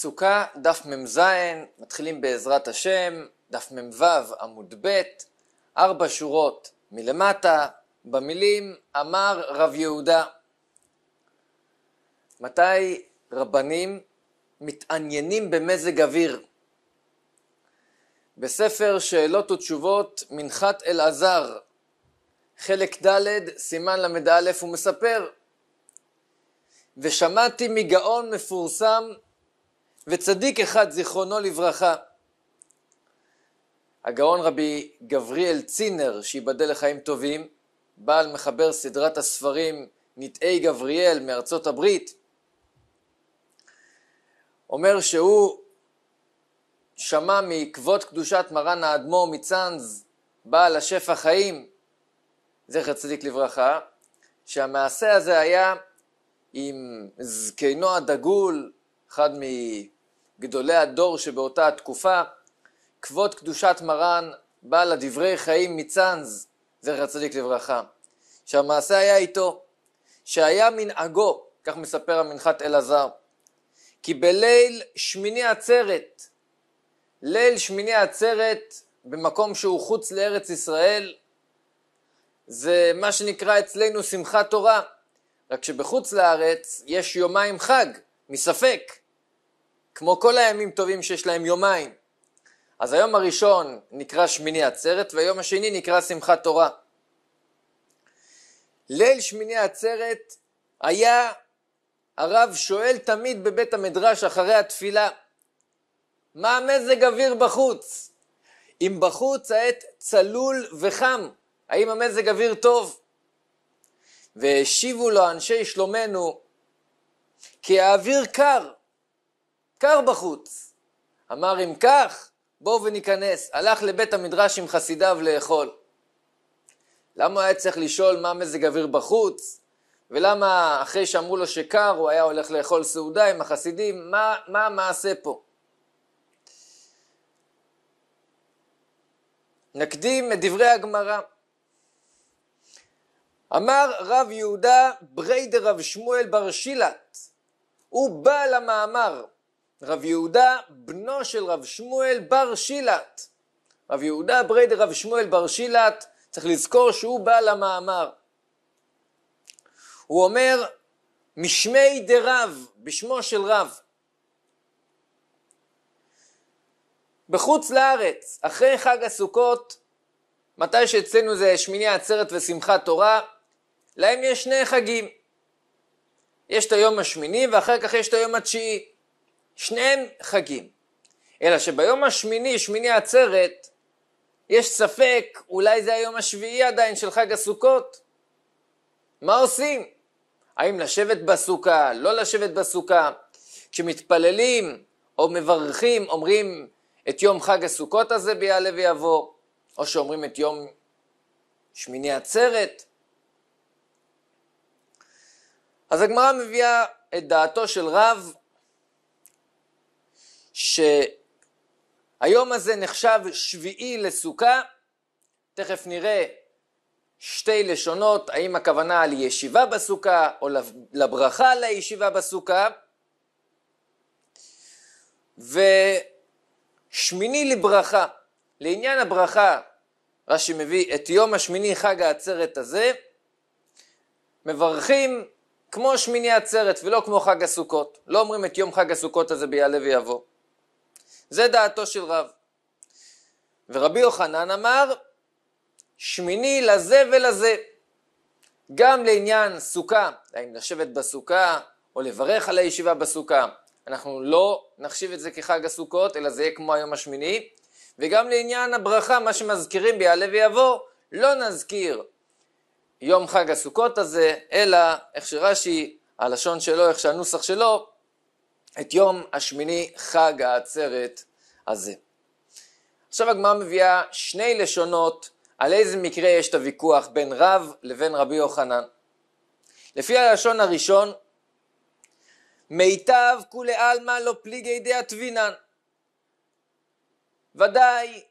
סוכה, דף מ"ז, מתחילים בעזרת השם, דף מ"ו עמוד ב', ארבע שורות מלמטה, במילים אמר רב יהודה. מתי רבנים מתעניינים במזג אוויר? בספר שאלות ותשובות מנחת אלעזר, חלק ד', סימן ל"א, הוא מספר ושמעתי מגאון מפורסם וצדיק אחד, זיכרונו לברכה, הגאון רבי גבריאל צינר, שיבדל לחיים טובים, בעל מחבר סדרת הספרים נטעי גבריאל מארצות הברית, אומר שהוא שמע מכבוד קדושת מרן האדמו"ר מצאנז, בעל השפע חיים, זכר צדיק לברכה, שהמעשה הזה היה עם זקנו הדגול, אחד גדולי הדור שבאותה התקופה. כבוד קדושת מרן בא לדברי חיים מצאנז, זכר הצדיק לברכה, שהמעשה היה איתו, שהיה מנהגו, כך מספר המנחת אלעזר, כי בליל שמיני עצרת, ליל שמיני עצרת במקום שהוא חוץ לארץ ישראל, זה מה שנקרא אצלנו שמחת תורה, רק שבחוץ לארץ יש יומיים חג, מספק, כמו כל הימים טובים שיש להם יומיים. אז היום הראשון נקרא שמיני עצרת והיום השני נקרא שמחת תורה. ליל שמיני עצרת היה הרב שואל תמיד בבית המדרש אחרי התפילה מה המזג אוויר בחוץ? אם בחוץ העת צלול וחם, האם המזג אוויר טוב? והשיבו לו אנשי שלומנו כי האוויר קר קר בחוץ. אמר אם כך, בואו וניכנס. הלך לבית המדרש עם חסידיו לאכול. למה היה צריך לשאול מה מזג אוויר בחוץ? ולמה אחרי שאמרו לו שקר הוא היה הולך לאכול סעודה עם החסידים? מה, המעשה פה? נקדים את דברי הגמרא. אמר רב יהודה ברי דרב שמואל בר שילת, הוא בעל המאמר רב יהודה בנו של רב שמואל בר שילת. רב יהודה בריידר רב שמואל בר שילת, צריך לזכור שהוא בעל המאמר. הוא אומר משמי דרב, בשמו של רב. בחוץ לארץ, אחרי חג הסוכות, מתי שאצלנו זה שמיני עצרת ושמחת תורה, להם יש שני חגים. יש את היום השמיני ואחר כך יש את היום התשיעי. שניהם חגים. אלא שביום השמיני, שמיני עצרת, יש ספק, אולי זה היום השביעי עדיין של חג הסוכות. מה עושים? האם לשבת בסוכה, לא לשבת בסוכה? כשמתפללים או מברכים, אומרים את יום חג הסוכות הזה ביעלה ויבוא, או שאומרים את יום שמיני עצרת. אז הגמרא מביאה את דעתו של רב שהיום הזה נחשב שביעי לסוכה, תכף נראה שתי לשונות, האם הכוונה על ישיבה בסוכה או לברכה על הישיבה בסוכה. ושמיני לברכה, לעניין הברכה, רש"י מביא את יום השמיני חג העצרת הזה, מברכים כמו שמיני עצרת ולא כמו חג הסוכות, לא אומרים את יום חג הסוכות הזה ביעלה ויבוא. זה דעתו של רב. ורבי יוחנן אמר, שמיני לזה ולזה. גם לעניין סוכה, האם לשבת בסוכה או לברך על הישיבה בסוכה, אנחנו לא נחשיב את זה כחג הסוכות, אלא זה יהיה כמו היום השמיני. וגם לעניין הברכה, מה שמזכירים ביעלה ויבוא, לא נזכיר יום חג הסוכות הזה, אלא איך שרש"י, הלשון שלו, איך שהנוסח שלו, את יום השמיני חג העצרת הזה. עכשיו הגמרא מביאה שני לשונות על איזה מקרה יש את הוויכוח בין רב לבין רבי יוחנן. לפי הלשון הראשון, מיטב כולי עלמא לא פליגי די התבינן. ודאי,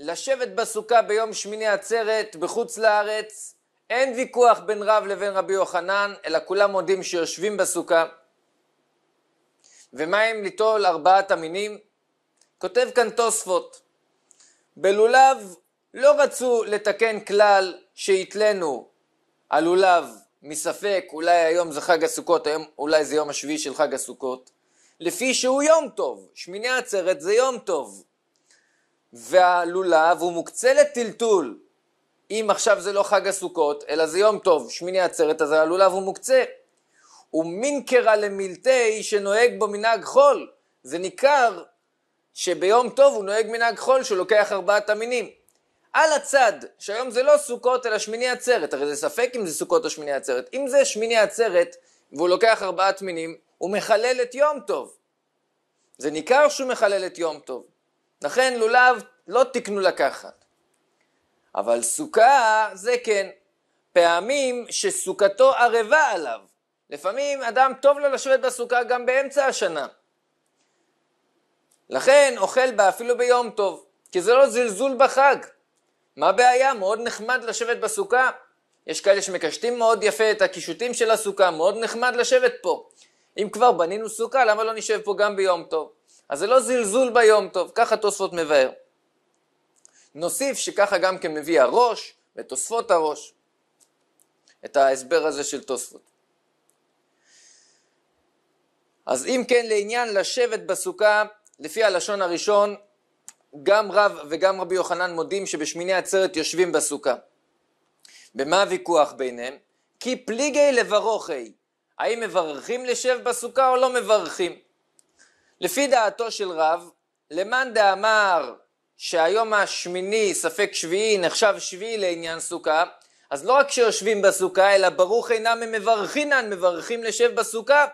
לשבת בסוכה ביום שמיני עצרת בחוץ לארץ, אין ויכוח בין רב לבין רבי יוחנן, אלא כולם מודים שיושבים בסוכה. ומה אם ליטול ארבעת המינים? כותב כאן תוספות. בלולב לא רצו לתקן כלל שהתלנו הלולב מספק, אולי היום זה חג הסוכות, היום, אולי זה יום השביעי של חג הסוכות, לפי שהוא יום טוב, שמיני עצרת זה יום טוב. והלולב הוא מוקצה לטלטול. אם עכשיו זה לא חג הסוכות, אלא זה יום טוב, שמיני עצרת, אז הלולב הוא מוקצה. ומינקרה למילטי שנוהג בו מנהג חול. זה ניכר שביום טוב הוא נוהג מנהג חול שהוא לוקח ארבעת המינים. על הצד, שהיום זה לא סוכות אלא שמיני עצרת, הרי זה ספק אם זה סוכות או שמיני עצרת. אם זה שמיני עצרת והוא לוקח ארבעת מינים, הוא מחלל את יום טוב. זה ניכר שהוא מחלל את יום טוב. לכן לולב לא תקנו לקחת. אבל סוכה זה כן. פעמים שסוכתו ערבה עליו. לפעמים אדם טוב לו לשבת בסוכה גם באמצע השנה. לכן אוכל בה אפילו ביום טוב, כי זה לא זלזול בחג. מה הבעיה? מאוד נחמד לשבת בסוכה. יש כאלה שמקשטים מאוד יפה את הקישוטים של הסוכה, מאוד נחמד לשבת פה. אם כבר בנינו סוכה, למה לא נשב פה גם ביום טוב? אז זה לא זלזול ביום טוב, ככה תוספות מבאר. נוסיף שככה גם כן מביא הראש ותוספות הראש את ההסבר הזה של תוספות. אז אם כן לעניין לשבת בסוכה, לפי הלשון הראשון, גם רב וגם רבי יוחנן מודים שבשמיני עצרת יושבים בסוכה. במה הוויכוח ביניהם? כי פליגי לברוכי, האם מברכים לשב בסוכה או לא מברכים? לפי דעתו של רב, למאן דאמר שהיום השמיני ספק שביעי נחשב שביעי לעניין סוכה, אז לא רק שיושבים בסוכה, אלא ברוך אינם הם מברכינן, מברכים לשב בסוכה.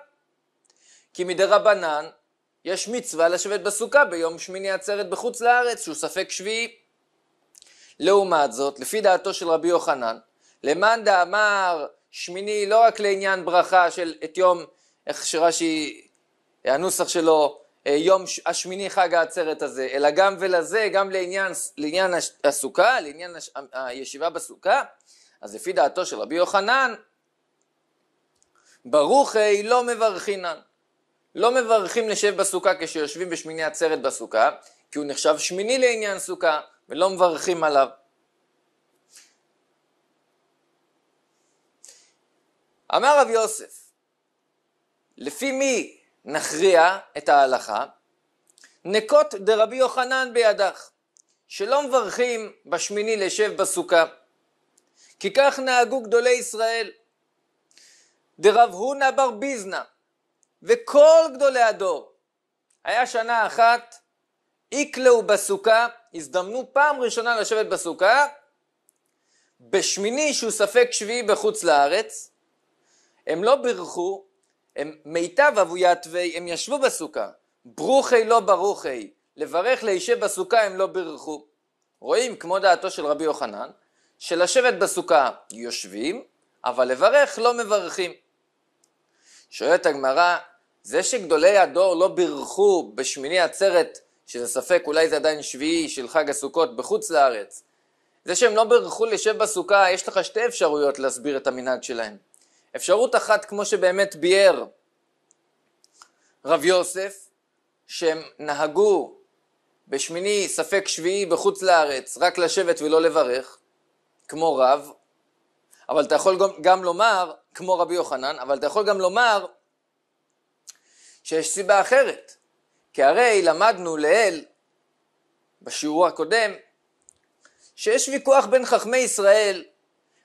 כי מדרבנן יש מצווה לשבת בסוכה ביום שמיני עצרת בחוץ לארץ, שהוא ספק שביעי. לעומת זאת, לפי דעתו של רבי יוחנן, למאן דאמר שמיני לא רק לעניין ברכה של את יום, איך שרש"י, הנוסח שלו, אה, יום השמיני חג העצרת הזה, אלא גם ולזה, גם לעניין, לעניין הסוכה, לעניין הש, הישיבה בסוכה, אז לפי דעתו של רבי יוחנן, ברוך ברוכי לא מברכינן. לא מברכים לשב בסוכה כשיושבים בשמיני עצרת בסוכה, כי הוא נחשב שמיני לעניין סוכה, ולא מברכים עליו. אמר רב יוסף, לפי מי נכריע את ההלכה? נקות דרבי יוחנן בידך, שלא מברכים בשמיני לשב בסוכה. כי כך נהגו גדולי ישראל. דרב הונא בר ביזנא, וכל גדולי הדור. היה שנה אחת, איקלעו בסוכה, הזדמנו פעם ראשונה לשבת בסוכה, בשמיני שהוא ספק שביעי בחוץ לארץ, הם לא בירכו, הם מיטב אבו יתווי, הם ישבו בסוכה, ברוכי לא ברוכי, לברך לישב בסוכה הם לא בירכו. רואים, כמו דעתו של רבי יוחנן, שלשבת בסוכה יושבים, אבל לברך לא מברכים. שואלת הגמרא, זה שגדולי הדור לא בירכו בשמיני עצרת, שזה ספק, אולי זה עדיין שביעי של חג הסוכות בחוץ לארץ, זה שהם לא בירכו לשב בסוכה, יש לך שתי אפשרויות להסביר את המנהג שלהם. אפשרות אחת, כמו שבאמת ביאר רב יוסף, שהם נהגו בשמיני ספק שביעי בחוץ לארץ, רק לשבת ולא לברך, כמו רב, אבל אתה יכול גם, גם לומר, כמו רבי יוחנן, אבל אתה יכול גם לומר שיש סיבה אחרת. כי הרי למדנו לעיל בשיעור הקודם שיש ויכוח בין חכמי ישראל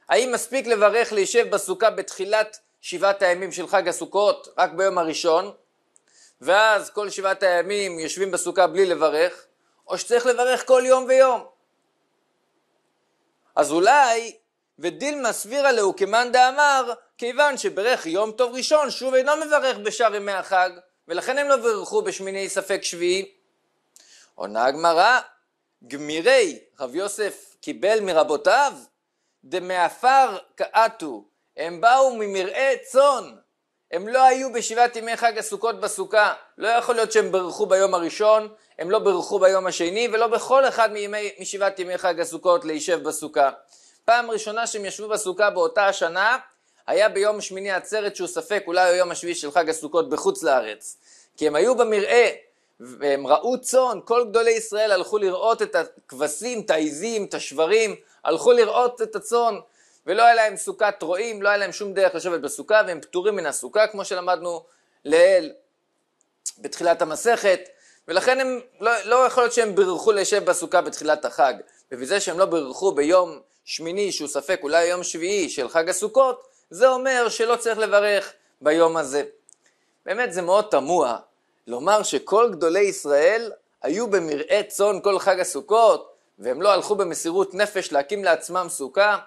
האם מספיק לברך להישב בסוכה בתחילת שבעת הימים של חג הסוכות רק ביום הראשון ואז כל שבעת הימים יושבים בסוכה בלי לברך או שצריך לברך כל יום ויום אז אולי ודילמה סבירה להו כמאן דאמר כיוון שברך יום טוב ראשון שוב אינו מברך בשאר ימי החג ולכן הם לא בירכו בשמיני ספק שביעי. עונה הגמרא, גמירי רב יוסף קיבל מרבותיו, דמעפר קעתו, הם באו ממרעה צאן, הם לא היו בשבעת ימי חג הסוכות בסוכה, לא יכול להיות שהם בירכו ביום הראשון, הם לא בירכו ביום השני, ולא בכל אחד מימי, משבעת ימי חג הסוכות להישב בסוכה. פעם ראשונה שהם ישבו בסוכה באותה השנה, היה ביום שמיני עצרת שהוא ספק אולי היום השביעי של חג הסוכות בחוץ לארץ כי הם היו במרעה והם ראו צאן, כל גדולי ישראל הלכו לראות את הכבשים, את העיזים, את השברים, הלכו לראות את הצאן ולא היה להם סוכת רועים, לא היה להם שום דרך לשבת בסוכה והם פטורים מן הסוכה כמו שלמדנו לעיל בתחילת המסכת ולכן הם, לא, לא יכול להיות שהם בירכו לשב בסוכה בתחילת החג ובזה שהם לא בירכו ביום שמיני שהוא ספק אולי יום שביעי של חג הסוכות זה אומר שלא צריך לברך ביום הזה. באמת זה מאוד תמוה לומר שכל גדולי ישראל היו במרעה צאן כל חג הסוכות, והם לא הלכו במסירות נפש להקים לעצמם סוכה,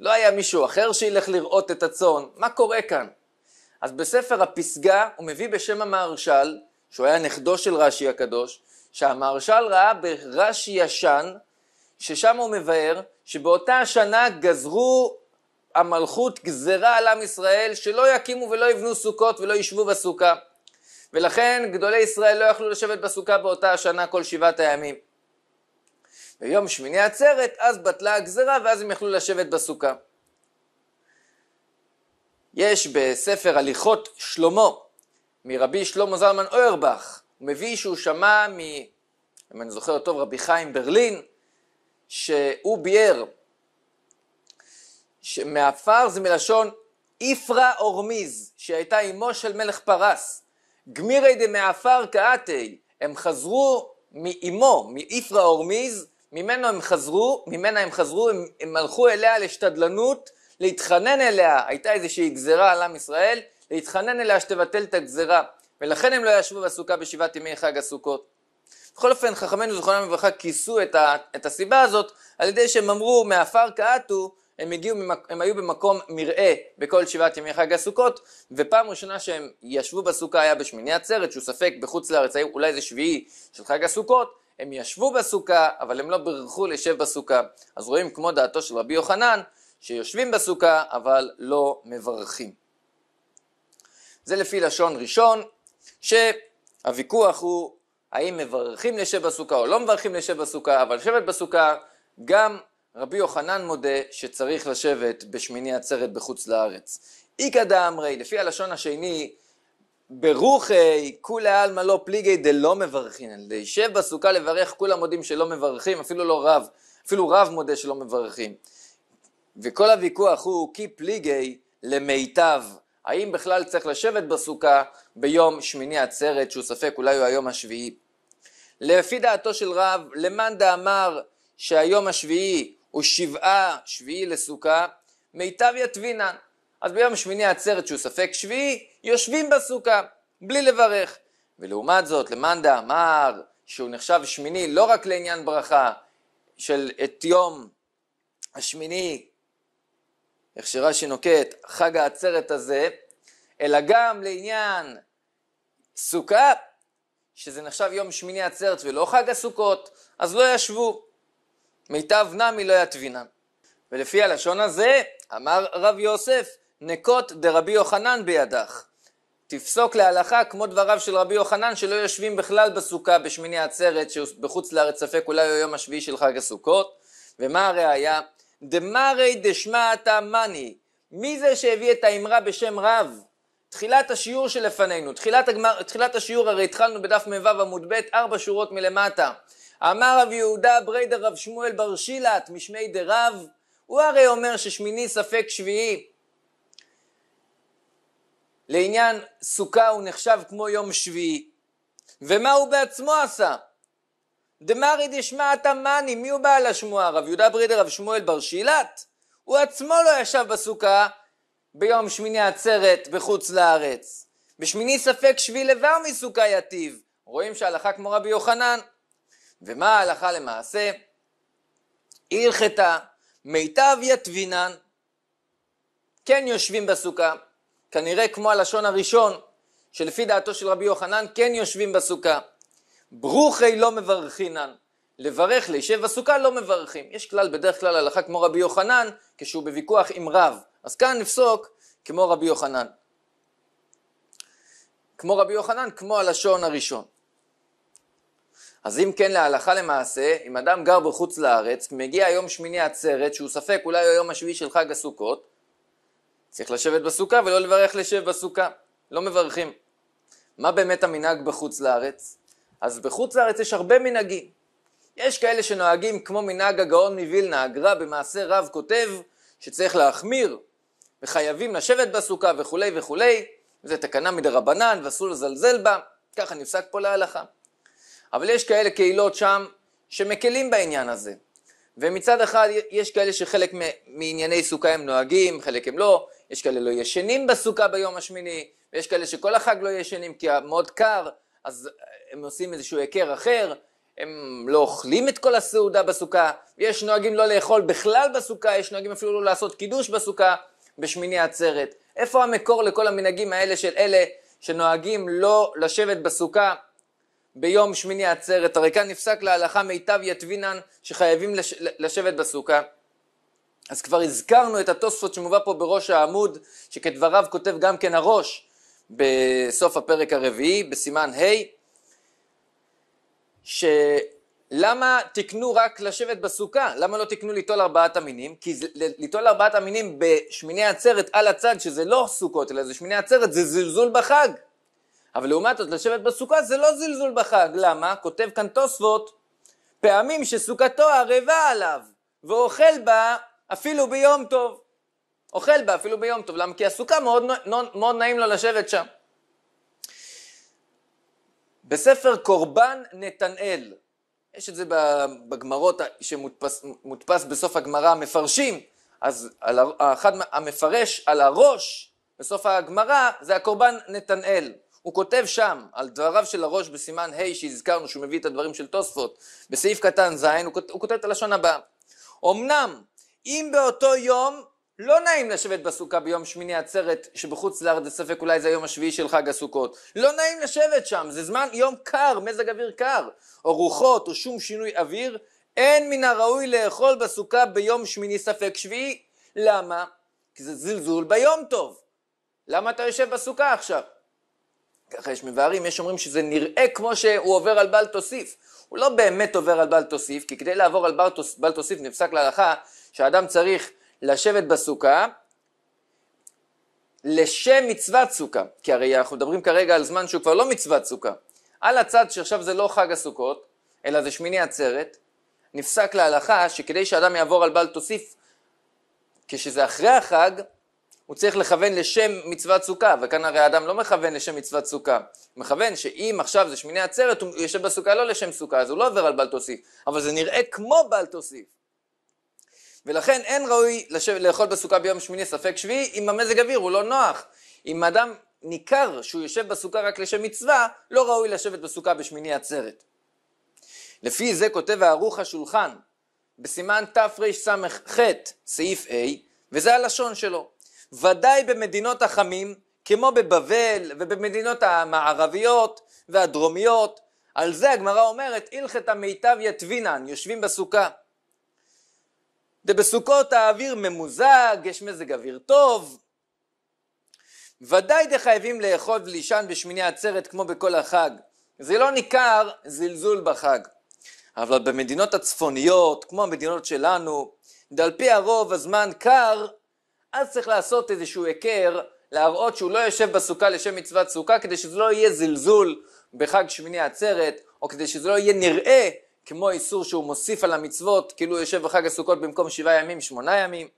לא היה מישהו אחר שילך לראות את הצאן, מה קורה כאן? אז בספר הפסגה הוא מביא בשם המהרש"ל, שהוא היה נכדו של רש"י הקדוש, שהמהרש"ל ראה ברש"י ישן, ששם הוא מבאר שבאותה השנה גזרו המלכות גזרה על עם ישראל שלא יקימו ולא יבנו סוכות ולא ישבו בסוכה. ולכן גדולי ישראל לא יכלו לשבת בסוכה באותה השנה כל שבעת הימים. ביום שמיני עצרת אז בטלה הגזרה ואז הם יכלו לשבת בסוכה. יש בספר הליכות שלמה מרבי שלמה זלמן אוירבך, הוא מביא שהוא שמע מ... אם אני זוכר טוב, רבי חיים ברלין, שהוא ביאר מעפר זה מלשון איפרה אורמיז, שהייתה אמו של מלך פרס. גמירי דמעפר קאתי, הם חזרו מאימו, מאיפרה אורמיז, ממנו הם חזרו, ממנה הם חזרו, הם, הם הלכו אליה לשתדלנות, להתחנן אליה, הייתה איזושהי גזרה על עם ישראל, להתחנן אליה שתבטל את הגזרה, ולכן הם לא ישבו בסוכה בשבעת ימי חג הסוכות. בכל אופן, חכמינו זכרונם לברכה כיסו את, ה, את הסיבה הזאת על ידי שהם אמרו מעפר קאתו הם, הגיעו, הם היו במקום מרעה בכל שבעת ימי חג הסוכות, ופעם ראשונה שהם ישבו בסוכה היה בשמיני עצרת, שהוא ספק בחוץ לארץ, אולי זה שביעי של חג הסוכות, הם ישבו בסוכה, אבל הם לא בירכו לשב בסוכה. אז רואים כמו דעתו של רבי יוחנן, שיושבים בסוכה, אבל לא מברכים. זה לפי לשון ראשון, שהוויכוח הוא האם מברכים לשב בסוכה או לא מברכים לשב בסוכה, אבל שבת בסוכה גם רבי יוחנן מודה שצריך לשבת בשמיני עצרת בחוץ לארץ. איכא דאמרי, לפי הלשון השני, ברוכי כולי עלמא לא פליגי דלא מברכין, להישב בסוכה לברך, כולם מודים שלא מברכים, אפילו לא רב, אפילו רב מודה שלא מברכים. וכל הוויכוח הוא כי פליגי למיטב, האם בכלל צריך לשבת בסוכה ביום שמיני עצרת, שהוא ספק אולי הוא היום השביעי. לפי דעתו של רב, למאן דאמר שהיום השביעי או שבעה שביעי לסוכה, מיטב יתבינן. אז ביום שמיני עצרת שהוא ספק שביעי, יושבים בסוכה, בלי לברך. ולעומת זאת, למאן דאמר שהוא נחשב שמיני לא רק לעניין ברכה של את יום השמיני, איך שרש"י נוקט, חג העצרת הזה, אלא גם לעניין סוכה, שזה נחשב יום שמיני עצרת ולא חג הסוכות, אז לא ישבו. מיטב נמי לא יתבינן. ולפי הלשון הזה, אמר רב יוסף, נקות דרבי יוחנן בידך. תפסוק להלכה כמו דבריו של רבי יוחנן שלא יושבים בכלל בסוכה בשמיני עצרת שבחוץ לארץ ספק אולי היום השביעי של חג הסוכות ומה הראיה? דמרי דשמעתא מני מי זה שהביא את האמרה בשם רב? תחילת השיעור שלפנינו, תחילת, הגמר, תחילת השיעור הרי התחלנו בדף מ"ו עמוד ב', ארבע שורות מלמטה אמר רב יהודה ברי דרב שמואל בר שילת משמי דרב, הוא הרי אומר ששמיני ספק שביעי. לעניין סוכה הוא נחשב כמו יום שביעי. ומה הוא בעצמו עשה? דמרי דשמעת מאני, מי הוא בעל השמועה? רב יהודה ברידר, רב שמואל בר שילת? הוא עצמו לא ישב בסוכה ביום שמיני עצרת בחוץ לארץ. בשמיני ספק שביעי לבר מסוכה יתיב רואים שהלכה כמו רבי יוחנן. ומה ההלכה למעשה? הלכתה מיטב יתבינן, כן יושבים בסוכה, כנראה כמו הלשון הראשון, שלפי דעתו של רבי יוחנן, כן יושבים בסוכה. ברוכי לא מברכינן, לברך לישב בסוכה לא מברכים. יש כלל, בדרך כלל הלכה כמו רבי יוחנן, כשהוא בוויכוח עם רב. אז כאן נפסוק כמו רבי יוחנן. כמו רבי יוחנן, כמו הלשון הראשון. אז אם כן להלכה למעשה, אם אדם גר בחוץ לארץ, מגיע יום שמיני עצרת, שהוא ספק אולי היום השביעי של חג הסוכות, צריך לשבת בסוכה ולא לברך לשב בסוכה, לא מברכים. מה באמת המנהג בחוץ לארץ? אז בחוץ לארץ יש הרבה מנהגים. יש כאלה שנוהגים כמו מנהג הגאון מווילנה, הגר"א במעשה רב כותב שצריך להחמיר וחייבים לשבת בסוכה וכולי וכולי, זה תקנה מדרבנן ואסור לזלזל בה, ככה נפסק פה להלכה. אבל יש כאלה קהילות שם שמקלים בעניין הזה. ומצד אחד יש כאלה שחלק מענייני סוכה הם נוהגים, חלק הם לא, יש כאלה לא ישנים בסוכה ביום השמיני, ויש כאלה שכל החג לא ישנים כי המאוד קר, אז הם עושים איזשהו היכר אחר, הם לא אוכלים את כל הסעודה בסוכה, יש נוהגים לא לאכול בכלל בסוכה, יש נוהגים אפילו לא לעשות קידוש בסוכה בשמיני עצרת. איפה המקור לכל המנהגים האלה של אלה שנוהגים לא לשבת בסוכה ביום שמיני עצרת, הרי כאן נפסק להלכה מיטב יתבינן שחייבים לש, לשבת בסוכה. אז כבר הזכרנו את התוספות שמובא פה בראש העמוד, שכדבריו כותב גם כן הראש בסוף הפרק הרביעי, בסימן ה', hey, שלמה תקנו רק לשבת בסוכה? למה לא תקנו ליטול ארבעת המינים? כי ליטול ארבעת המינים בשמיני עצרת על הצד, שזה לא סוכות אלא זה שמיני עצרת, זה זלזול בחג. אבל לעומת זאת, לשבת בסוכה זה לא זלזול בחג. למה? כותב כאן תוספות, פעמים שסוכתו ערבה עליו, ואוכל בה אפילו ביום טוב. אוכל בה אפילו ביום טוב. למה? כי הסוכה מאוד, מאוד נעים לו לשבת שם. בספר קורבן נתנאל, יש את זה בגמרות שמודפס בסוף הגמרא, מפרשים, אז על, אחד המפרש על הראש בסוף הגמרא זה הקורבן נתנאל. הוא כותב שם על דבריו של הראש בסימן ה' שהזכרנו שהוא מביא את הדברים של תוספות בסעיף קטן ז' הוא, כות, הוא כותב את הלשון הבאה אמנם אם באותו יום לא נעים לשבת בסוכה ביום שמיני עצרת שבחוץ לארץ ספק אולי זה היום השביעי של חג הסוכות לא נעים לשבת שם זה זמן יום קר מזג אוויר קר או רוחות או שום שינוי אוויר אין מן הראוי לאכול בסוכה ביום שמיני ספק שביעי למה? כי זה זלזול ביום טוב למה אתה יושב בסוכה עכשיו? ככה יש מבארים, יש אומרים שזה נראה כמו שהוא עובר על בל תוסיף. הוא לא באמת עובר על בל תוסיף, כי כדי לעבור על בל, תוסיף נפסק להלכה שהאדם צריך לשבת בסוכה לשם מצוות סוכה. כי הרי אנחנו מדברים כרגע על זמן שהוא כבר לא מצוות סוכה. על הצד שעכשיו זה לא חג הסוכות, אלא זה שמיני עצרת, נפסק להלכה שכדי שאדם יעבור על בל תוסיף, כשזה אחרי החג, הוא צריך לכוון לשם מצוות סוכה, וכאן הרי האדם לא מכוון לשם מצוות סוכה, הוא מכוון שאם עכשיו זה שמיני עצרת הוא יושב בסוכה לא לשם סוכה, אז הוא לא עובר על בל תוסיף, אבל זה נראה כמו בל תוסיף. ולכן אין ראוי לשב, לאכול בסוכה ביום שמיני ספק שביעי אם המזג אוויר הוא לא נוח. אם אדם ניכר שהוא יושב בסוכה רק לשם מצווה, לא ראוי לשבת בסוכה בשמיני עצרת. לפי זה כותב הערוך השולחן בסימן תרס"ח סעיף A, וזה הלשון שלו. ודאי במדינות החמים, כמו בבבל ובמדינות המערביות והדרומיות, על זה הגמרא אומרת, הלכת המיטב יתבינן, יושבים בסוכה. דבסוכות האוויר ממוזג, יש מזג אוויר טוב. ודאי דחייבים לאכול ולישן בשמיני עצרת כמו בכל החג. זה לא ניכר זלזול בחג. אבל במדינות הצפוניות, כמו המדינות שלנו, דלפי הרוב הזמן קר, אז צריך לעשות איזשהו היכר, להראות שהוא לא יושב בסוכה לשם מצוות סוכה, כדי שזה לא יהיה זלזול בחג שמיני עצרת, או כדי שזה לא יהיה נראה כמו איסור שהוא מוסיף על המצוות, כאילו הוא יושב בחג הסוכות במקום שבעה ימים, שמונה ימים.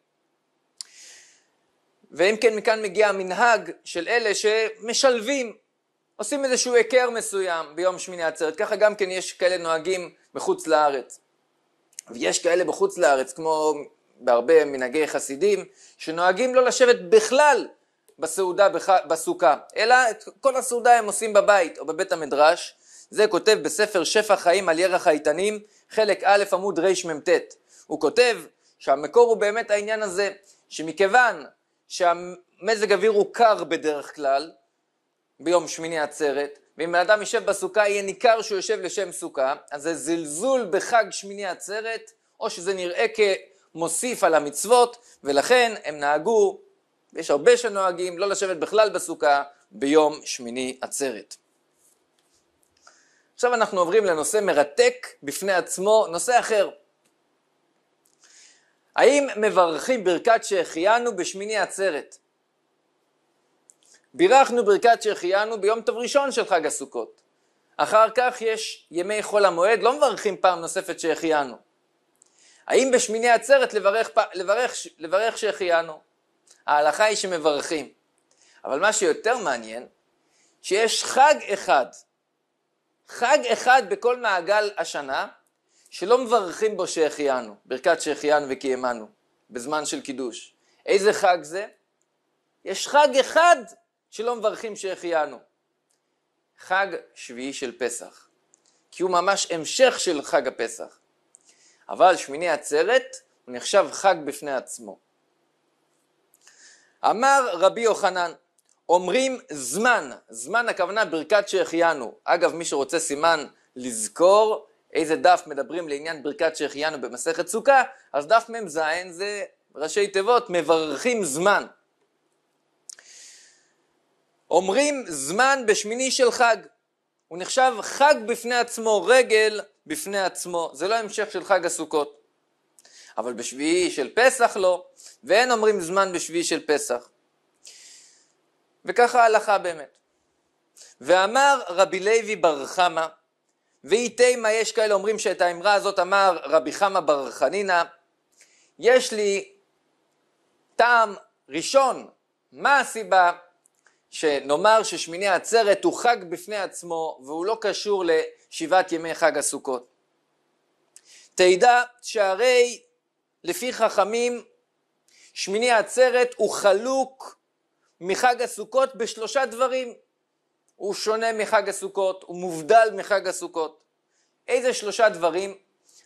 ואם כן, מכאן מגיע המנהג של אלה שמשלבים, עושים איזשהו היכר מסוים ביום שמיני עצרת, ככה גם כן יש כאלה נוהגים מחוץ לארץ. ויש כאלה בחוץ לארץ, כמו בהרבה מנהגי חסידים, שנוהגים לא לשבת בכלל בסעודה, בח... בסוכה, אלא את כל הסעודה הם עושים בבית או בבית המדרש. זה כותב בספר שפע חיים על ירח האיתנים, חלק א' עמוד רמ"ט. הוא כותב שהמקור הוא באמת העניין הזה, שמכיוון שהמזג אוויר הוא קר בדרך כלל, ביום שמיני עצרת, ואם בן אדם יישב בסוכה יהיה ניכר שהוא יושב לשם סוכה, אז זה זלזול בחג שמיני עצרת, או שזה נראה כ... מוסיף על המצוות, ולכן הם נהגו, יש הרבה שנוהגים, לא לשבת בכלל בסוכה ביום שמיני עצרת. עכשיו אנחנו עוברים לנושא מרתק בפני עצמו, נושא אחר. האם מברכים ברכת שהחיינו בשמיני עצרת? בירכנו ברכת שהחיינו ביום טוב ראשון של חג הסוכות. אחר כך יש ימי חול המועד, לא מברכים פעם נוספת שהחיינו. האם בשמיני עצרת לברך, לברך, לברך שהחיינו? ההלכה היא שמברכים. אבל מה שיותר מעניין, שיש חג אחד, חג אחד בכל מעגל השנה, שלא מברכים בו שהחיינו, ברכת שהחיינו וקיימנו, בזמן של קידוש. איזה חג זה? יש חג אחד שלא מברכים שהחיינו. חג שביעי של פסח, כי הוא ממש המשך של חג הפסח. אבל שמיני עצרת הוא נחשב חג בפני עצמו. אמר רבי יוחנן, אומרים זמן, זמן הכוונה ברכת שהחיינו. אגב, מי שרוצה סימן לזכור איזה דף מדברים לעניין ברכת שהחיינו במסכת סוכה, אז דף מ"ז זה ראשי תיבות, מברכים זמן. אומרים זמן בשמיני של חג. הוא נחשב חג בפני עצמו, רגל בפני עצמו, זה לא המשך של חג הסוכות. אבל בשביעי של פסח לא, ואין אומרים זמן בשביעי של פסח. וככה ההלכה באמת. ואמר רבי לוי בר חמא, ואיתימה יש כאלה אומרים שאת האמרה הזאת אמר רבי חמא בר חנינא, יש לי טעם ראשון, מה הסיבה שנאמר ששמיני עצרת הוא חג בפני עצמו והוא לא קשור שבעת ימי חג הסוכות. תדע שהרי לפי חכמים שמיני עצרת הוא חלוק מחג הסוכות בשלושה דברים. הוא שונה מחג הסוכות, הוא מובדל מחג הסוכות. איזה שלושה דברים?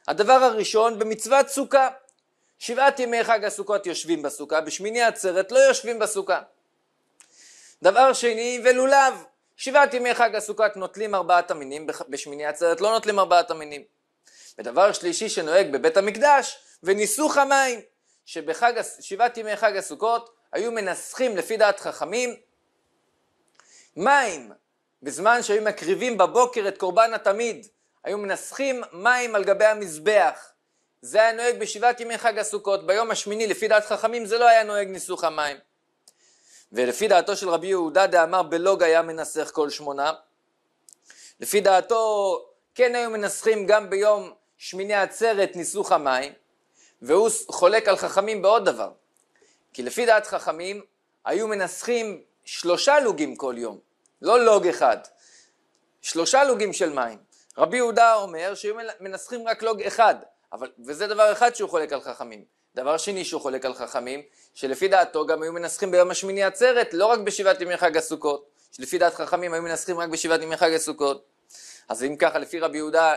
הדבר הראשון, במצוות סוכה. שבעת ימי חג הסוכות יושבים בסוכה, בשמיני עצרת לא יושבים בסוכה. דבר שני, ולולב. שבעת ימי חג הסוכת נוטלים ארבעת המינים, בשמיני עצרת לא נוטלים ארבעת המינים. ודבר שלישי שנוהג בבית המקדש, וניסוך המים, שבשבעת ימי חג הסוכות היו מנסחים לפי דעת חכמים מים, בזמן שהיו מקריבים בבוקר את קורבן התמיד, היו מנסחים מים על גבי המזבח. זה היה נוהג בשבעת ימי חג הסוכות, ביום השמיני לפי דעת חכמים זה לא היה נוהג ניסוך המים. ולפי דעתו של רבי יהודה דאמר בלוג היה מנסח כל שמונה. לפי דעתו כן היו מנסחים גם ביום שמיני עצרת ניסוך המים, והוא חולק על חכמים בעוד דבר. כי לפי דעת חכמים היו מנסחים שלושה לוגים כל יום, לא לוג אחד. שלושה לוגים של מים. רבי יהודה אומר שהיו מנסחים רק לוג אחד, אבל, וזה דבר אחד שהוא חולק על חכמים. דבר שני שהוא חולק על חכמים, שלפי דעתו גם היו מנסחים ביום השמיני עצרת, לא רק בשבעת ימי חג הסוכות, שלפי דעת חכמים היו מנסחים רק בשבעת ימי חג הסוכות. אז אם ככה, לפי רבי יהודה,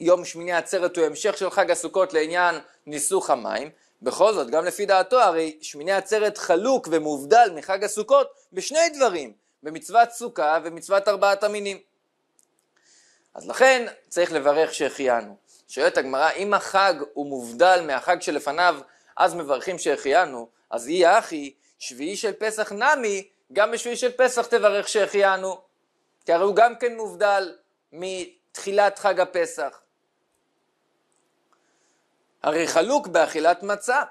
יום שמיני עצרת הוא המשך של חג הסוכות לעניין ניסוך המים, בכל זאת, גם לפי דעתו, הרי שמיני עצרת חלוק ומובדל מחג הסוכות בשני דברים, במצוות סוכה ומצוות ארבעת המינים. אז לכן צריך לברך שהחיינו. שואלת הגמרא, אם החג הוא מובדל מהחג שלפניו, אז מברכים שהחיינו, אז אי אחי, שביעי של פסח נמי, גם בשביעי של פסח תברך שהחיינו. כי הרי הוא גם כן מובדל מתחילת חג הפסח. הרי חלוק באכילת מצה.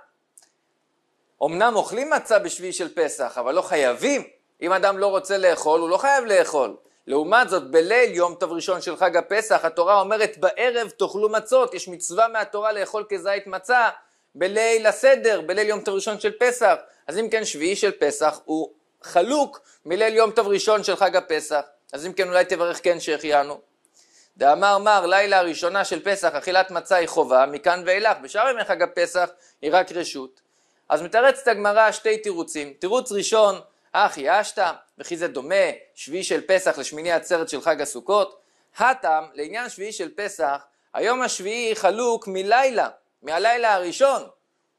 אמנם אוכלים מצה בשביעי של פסח, אבל לא חייבים. אם אדם לא רוצה לאכול, הוא לא חייב לאכול. לעומת זאת, בליל יום טוב ראשון של חג הפסח, התורה אומרת בערב תאכלו מצות, יש מצווה מהתורה לאכול כזית מצה בליל הסדר, בליל יום טוב ראשון של פסח. אז אם כן, שביעי של פסח הוא חלוק מליל יום טוב ראשון של חג הפסח. אז אם כן, אולי תברך כן שהחיינו. דאמר מר, לילה הראשונה של פסח, אכילת מצה היא חובה, מכאן ואילך, בשאר ימי חג הפסח היא רק רשות. אז מתרצת הגמרא שתי תירוצים. תירוץ ראשון, אך יאשת, וכי זה דומה שביעי של פסח לשמיני עצרת של חג הסוכות. הטעם, לעניין שביעי של פסח, היום השביעי חלוק מלילה, מהלילה הראשון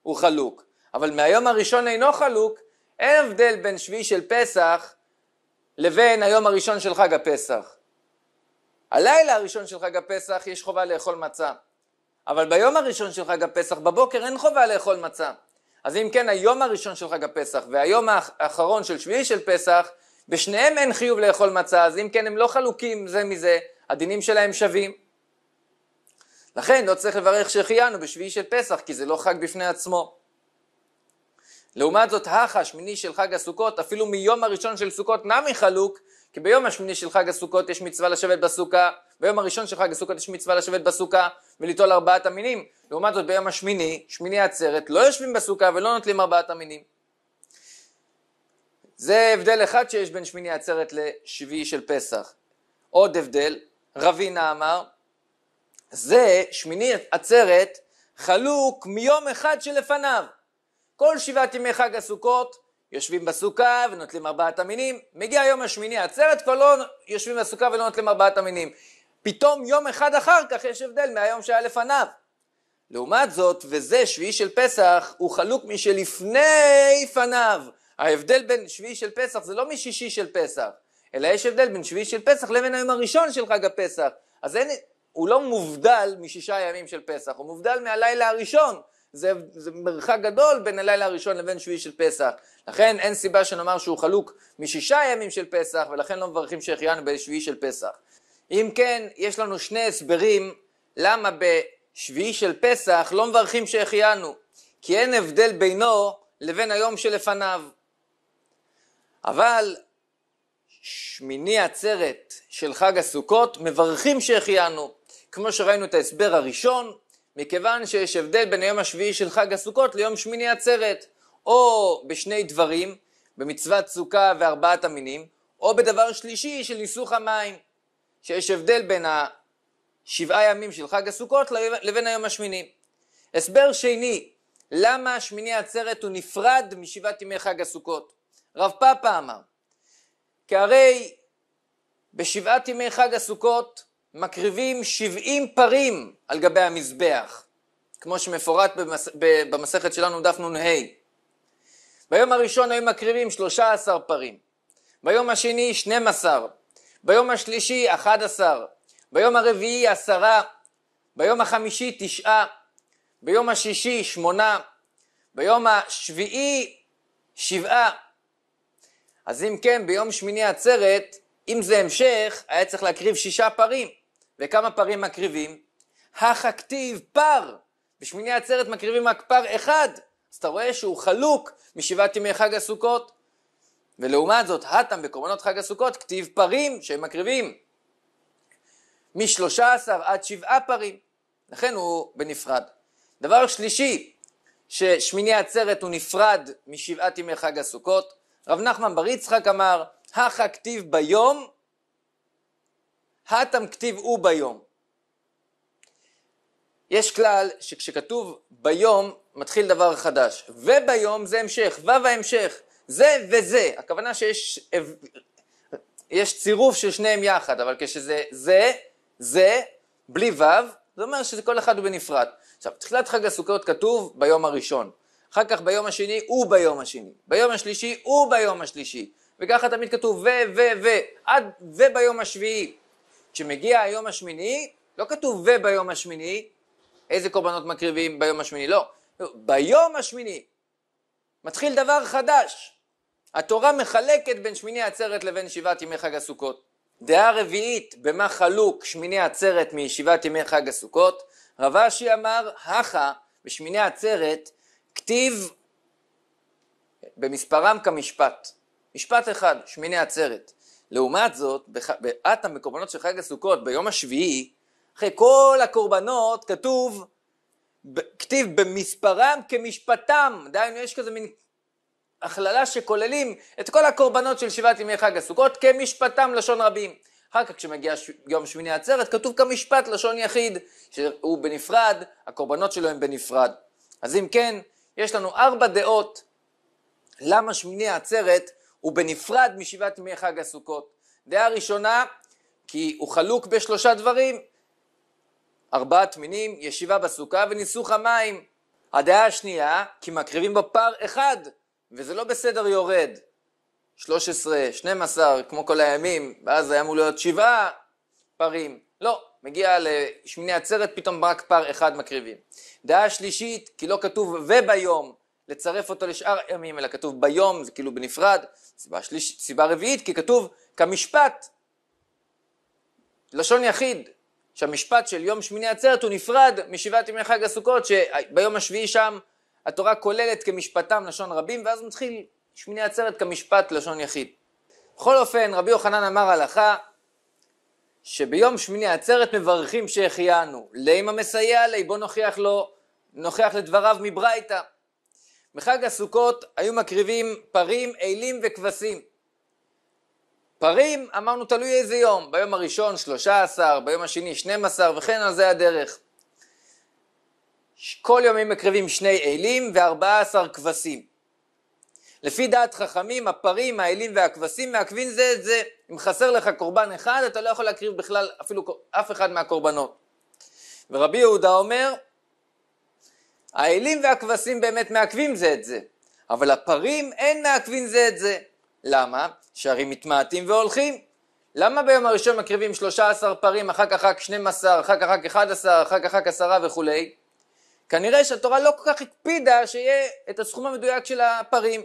הוא חלוק, אבל מהיום הראשון אינו חלוק, אין הבדל בין שביעי של פסח לבין היום הראשון של חג הפסח. הלילה הראשון של חג הפסח יש חובה לאכול מצה, אבל ביום הראשון של חג הפסח בבוקר אין חובה לאכול מצה. אז אם כן היום הראשון של חג הפסח והיום האחרון של שביעי של פסח, בשניהם אין חיוב לאכול מצה, אז אם כן הם לא חלוקים זה מזה, הדינים שלהם שווים. לכן לא צריך לברך שהחיינו בשביעי של פסח, כי זה לא חג בפני עצמו. לעומת זאת, האח השמיני של חג הסוכות, אפילו מיום הראשון של סוכות נמי חלוק, כי ביום השמיני של חג הסוכות יש מצווה לשבת בסוכה, ביום הראשון של חג הסוכות יש מצווה לשבת בסוכה, וליטול ארבעת המינים. לעומת זאת ביום השמיני, שמיני עצרת, לא יושבים בסוכה ולא נוטלים ארבעת המינים. זה הבדל אחד שיש בין שמיני עצרת לשביעי של פסח. עוד הבדל, רבינה אמר, זה שמיני עצרת חלוק מיום אחד שלפניו. כל שבעת ימי חג הסוכות יושבים בסוכה ונוטלים ארבעת המינים, מגיע יום השמיני עצרת כבר לא יושבים בסוכה ולא נוטלים ארבעת המינים. פתאום יום אחד אחר כך יש הבדל מהיום שהיה לפניו. לעומת זאת, וזה שביעי של פסח, הוא חלוק משלפני פניו. ההבדל בין שביעי של פסח זה לא משישי של פסח, אלא יש הבדל בין שביעי של פסח לבין היום הראשון של חג הפסח. אז אין, הוא לא מובדל משישה ימים של פסח, הוא מובדל מהלילה הראשון. זה, זה מרחק גדול בין הלילה הראשון לבין שביעי של פסח. לכן אין סיבה שנאמר שהוא חלוק משישה ימים של פסח, ולכן לא מברכים שהחיינו בשביעי של פסח. אם כן, יש לנו שני הסברים למה בשביעי של פסח לא מברכים שהחיינו, כי אין הבדל בינו לבין היום שלפניו. אבל שמיני עצרת של חג הסוכות מברכים שהחיינו, כמו שראינו את ההסבר הראשון, מכיוון שיש הבדל בין היום השביעי של חג הסוכות ליום שמיני עצרת, או בשני דברים, במצוות סוכה וארבעת המינים, או בדבר שלישי של ניסוך המים. שיש הבדל בין השבעה ימים של חג הסוכות לבין היום השמיני. הסבר שני, למה השמיני עצרת הוא נפרד משבעת ימי חג הסוכות? רב פאפה אמר, כי הרי בשבעת ימי חג הסוכות מקריבים שבעים פרים על גבי המזבח, כמו שמפורט במס... במסכת שלנו דף נ"ה. ביום הראשון היו מקריבים שלושה עשר פרים, ביום השני שנים עשר. ביום השלישי אחד עשר, ביום הרביעי עשרה, ביום החמישי תשעה, ביום השישי שמונה, ביום השביעי שבעה. אז אם כן, ביום שמיני עצרת, אם זה המשך, היה צריך להקריב שישה פרים. וכמה פרים מקריבים? החכתיב פר. בשמיני עצרת מקריבים רק פר אחד. אז אתה רואה שהוא חלוק משבעת ימי חג הסוכות. ולעומת זאת, הטם בקורבנות חג הסוכות כתיב פרים שהם מקריבים משלושה עשר עד שבעה פרים, לכן הוא בנפרד. דבר שלישי, ששמיני עצרת הוא נפרד משבעת ימי חג הסוכות, רב נחמן בר יצחק אמר, הכה כתיב ביום, התם כתיב הוא ביום. יש כלל שכשכתוב ביום מתחיל דבר חדש, וביום זה המשך, ו' ההמשך, זה וזה, הכוונה שיש יש צירוף של שניהם יחד, אבל כשזה זה, זה, בלי וו, זה אומר שזה כל אחד הוא בנפרד. עכשיו, תחילת חג הסוכות כתוב ביום הראשון, אחר כך ביום השני הוא ביום השני, ביום השלישי הוא ביום השלישי, וככה תמיד כתוב ו, ו, ו, עד וביום השביעי. כשמגיע היום השמיני, לא כתוב וביום השמיני, איזה קורבנות מקריבים ביום השמיני, לא, ביום השמיני מתחיל דבר חדש. התורה מחלקת בין שמיני עצרת לבין שבעת ימי חג הסוכות. דעה רביעית, במה חלוק שמיני עצרת מישיבת ימי חג הסוכות? רב אשי אמר, הכה בשמיני עצרת כתיב במספרם כמשפט. משפט אחד, שמיני עצרת. לעומת זאת, באת המקורבנות של חג הסוכות, ביום השביעי, אחרי כל הקורבנות כתוב, כתיב במספרם כמשפטם, דהיינו יש כזה מין הכללה שכוללים את כל הקורבנות של שבעת ימי חג הסוכות כמשפטם לשון רבים. אחר כך כשמגיע ש... יום שמיני עצרת כתוב כמשפט לשון יחיד, שהוא בנפרד, הקורבנות שלו הם בנפרד. אז אם כן, יש לנו ארבע דעות למה שמיני עצרת הוא בנפרד משבעת ימי חג הסוכות. דעה ראשונה, כי הוא חלוק בשלושה דברים, ארבעת מינים, ישיבה בסוכה וניסוך המים. הדעה השנייה, כי מקריבים בפר אחד, וזה לא בסדר יורד. 13, 12, כמו כל הימים, ואז היה אמור להיות שבעה פרים. לא, מגיע לשמיני עצרת, פתאום רק פר אחד מקריבים. דעה שלישית, כי לא כתוב וביום, לצרף אותו לשאר ימים, אלא כתוב ביום, זה כאילו בנפרד. סיבה, שליש, סיבה רביעית, כי כתוב כמשפט, לשון יחיד, שהמשפט של יום שמיני עצרת הוא נפרד משבעת ימי חג הסוכות, שביום השביעי שם התורה כוללת כמשפטם לשון רבים, ואז מתחיל שמיני עצרת כמשפט לשון יחיד. בכל אופן, רבי יוחנן אמר הלכה שביום שמיני עצרת מברכים שהחיינו. לימה מסייע לי, בוא נוכיח לו, נוכיח לדבריו מברייתא. בחג הסוכות היו מקריבים פרים, אלים וכבשים. פרים, אמרנו תלוי איזה יום, ביום הראשון 13, ביום השני 12 וכן על זה הדרך. כל יום הם מקריבים שני אלים וארבעה עשר כבשים. לפי דעת חכמים, הפרים, האלים והכבשים מעכבים זה את זה. אם חסר לך קורבן אחד, אתה לא יכול להקריב בכלל אפילו אף אחד מהקורבנות. ורבי יהודה אומר, האלים והכבשים באמת מעכבים זה את זה, אבל הפרים אין מעכבים זה את זה. למה? שערים מתמעטים והולכים. למה ביום הראשון מקריבים 13 פרים, אחר כך רק 12, אחר כך רק 11, אחר כך רק 10 וכולי? כנראה שהתורה לא כל כך הקפידה שיהיה את הסכום המדויק של הפרים.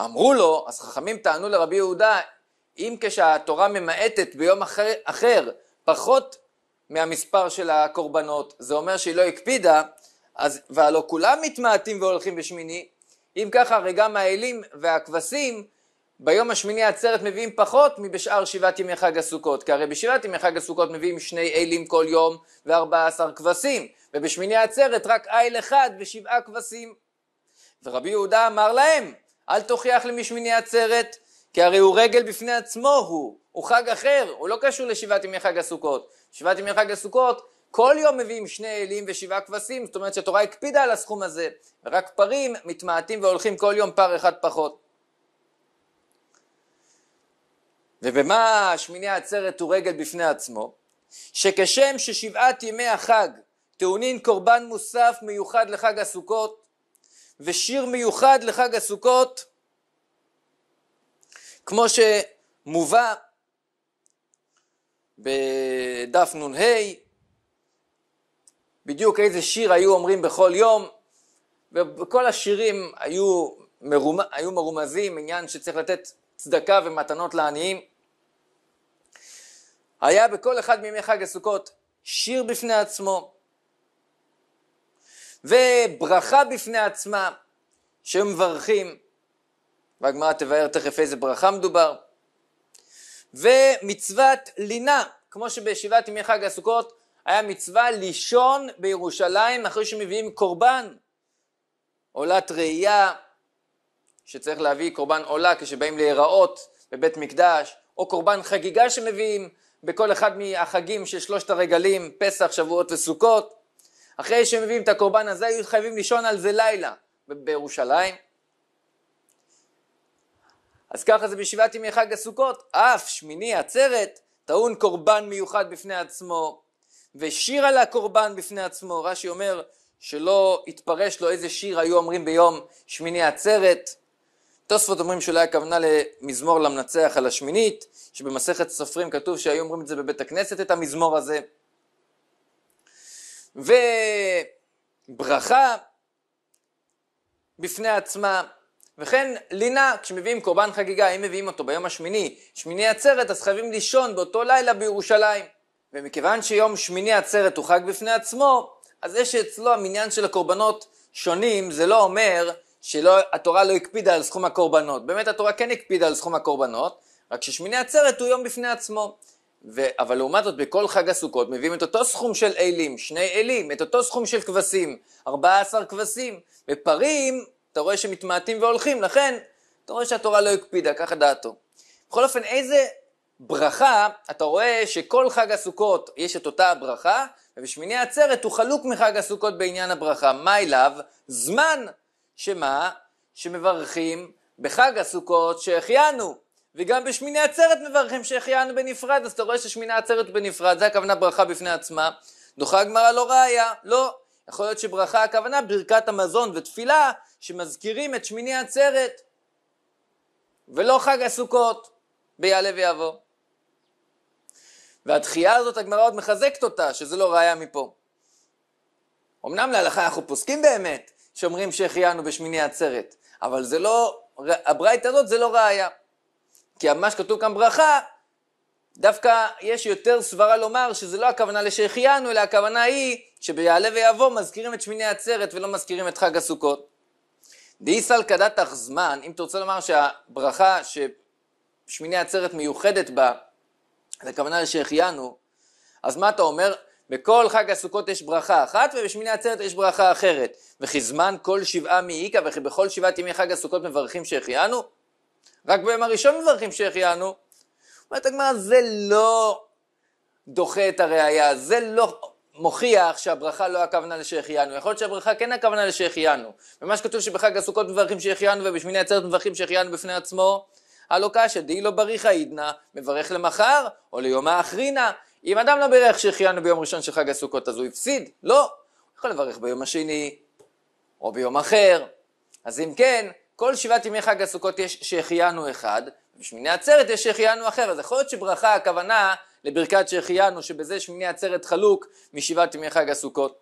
אמרו לו, אז חכמים טענו לרבי יהודה, אם כשהתורה ממעטת ביום אחר, אחר פחות מהמספר של הקורבנות, זה אומר שהיא לא הקפידה, אז והלא כולם מתמעטים והולכים בשמיני, אם ככה הרי גם האלים והכבשים ביום השמיני עצרת מביאים פחות מבשאר שבעת ימי חג הסוכות, כי הרי בשבעת ימי חג הסוכות מביאים שני אלים כל יום וארבע עשר כבשים, ובשמיני עצרת רק איל אחד ושבעה כבשים. ורבי יהודה אמר להם, אל תוכיח לי משמיני עצרת, כי הרי הוא רגל בפני עצמו הוא, הוא חג אחר, הוא לא קשור לשבעת ימי חג הסוכות. שבעת ימי חג הסוכות, כל יום מביאים שני אלים ושבעה כבשים, זאת אומרת שהתורה הקפידה על הסכום הזה, ורק פרים מתמעטים והולכים כל יום פר אחד פחות. ובמה שמיני העצרת הוא רגל בפני עצמו? שכשם ששבעת ימי החג טעונים קורבן מוסף מיוחד לחג הסוכות ושיר מיוחד לחג הסוכות כמו שמובא בדף נ"ה בדיוק איזה שיר היו אומרים בכל יום וכל השירים היו, מרומז, היו מרומזים עניין שצריך לתת צדקה ומתנות לעניים היה בכל אחד מימי חג הסוכות שיר בפני עצמו וברכה בפני עצמה שהם מברכים והגמרא תבהר תכף איזה ברכה מדובר ומצוות לינה כמו שבישיבת ימי חג הסוכות היה מצווה לישון בירושלים אחרי שמביאים קורבן עולת ראייה שצריך להביא קורבן עולה כשבאים להיראות בבית מקדש או קורבן חגיגה שמביאים בכל אחד מהחגים של שלושת הרגלים, פסח, שבועות וסוכות. אחרי שמביאים את הקורבן הזה, היו חייבים לישון על זה לילה בירושלים. אז ככה זה בשבעת ימי חג הסוכות, אף שמיני עצרת, טעון קורבן מיוחד בפני עצמו, ושיר על הקורבן בפני עצמו. רש"י אומר שלא התפרש לו איזה שיר היו אומרים ביום שמיני עצרת. תוספות אומרים שאולי הכוונה למזמור למנצח על השמינית, שבמסכת סופרים כתוב שהיו אומרים את זה בבית הכנסת, את המזמור הזה. וברכה בפני עצמה, וכן לינה, כשמביאים קורבן חגיגה, אם מביאים אותו ביום השמיני, שמיני עצרת, אז חייבים לישון באותו לילה בירושלים. ומכיוון שיום שמיני עצרת הוא חג בפני עצמו, אז יש אצלו המניין של הקורבנות שונים, זה לא אומר שהתורה לא הקפידה על סכום הקורבנות. באמת התורה כן הקפידה על סכום הקורבנות, רק ששמיני עצרת הוא יום בפני עצמו. ו... אבל לעומת זאת בכל חג הסוכות מביאים את אותו סכום של אלים, שני אלים, את אותו סכום של כבשים, 14 כבשים, ופרים אתה רואה שמתמעטים והולכים, לכן אתה רואה שהתורה לא הקפידה, ככה דעתו. בכל אופן איזה ברכה, אתה רואה שכל חג הסוכות יש את אותה הברכה, ובשמיני עצרת הוא חלוק מחג הסוכות בעניין הברכה. מה אליו? זמן. שמה? שמברכים בחג הסוכות שהחיינו, וגם בשמיני עצרת מברכים שהחיינו בנפרד, אז אתה רואה ששמיני עצרת בנפרד, זה הכוונה ברכה בפני עצמה. דוחה הגמרא לא ראיה, לא. יכול להיות שברכה הכוונה ברכת המזון ותפילה שמזכירים את שמיני עצרת, ולא חג הסוכות, ביעלה ויבוא. והתחייה הזאת הגמרא עוד מחזקת אותה, שזה לא ראיה מפה. אמנם להלכה אנחנו פוסקים באמת, שאומרים שהחיינו בשמיני עצרת, אבל זה לא, הברייתא הזאת זה לא ראייה. כי מה שכתוב כאן ברכה, דווקא יש יותר סברה לומר שזה לא הכוונה לשהחיינו, אלא הכוונה היא שביעלה ויבוא מזכירים את שמיני עצרת ולא מזכירים את חג הסוכות. דאי סלקא דתך זמן, אם אתה רוצה לומר שהברכה ששמיני עצרת מיוחדת בה, זה הכוונה לשהחיינו, אז מה אתה אומר? בכל חג הסוכות יש ברכה אחת ובשמיני עצרת יש ברכה אחרת. וכי זמן כל שבעה מאיכא וכי בכל שבעת ימי חג הסוכות מברכים שהחיינו? רק ביום הראשון מברכים שהחיינו. אומרת הגמרא זה לא דוחה את הראייה, זה לא מוכיח שהברכה לא הכוונה לשהחיינו, יכול להיות שהברכה כן הכוונה לשהחיינו. ומה שכתוב שבחג הסוכות מברכים שהחיינו ובשמיני עצרת מברכים שהחיינו בפני עצמו, הלוקה קשא לא בריך עידנא, מברך למחר או ליום האחרינא, אם אדם לא בירך שהחיינו ביום ראשון של חג הסוכות אז הוא הפסיד? לא. הוא יכול לברך ביום השני, או ביום אחר. אז אם כן, כל שבעת ימי חג הסוכות יש שהחיינו אחד, בשמיני עצרת יש שהחיינו אחר, אז יכול להיות שברכה הכוונה לברכת שהחיינו, שבזה שמיני עצרת חלוק משבעת ימי חג הסוכות.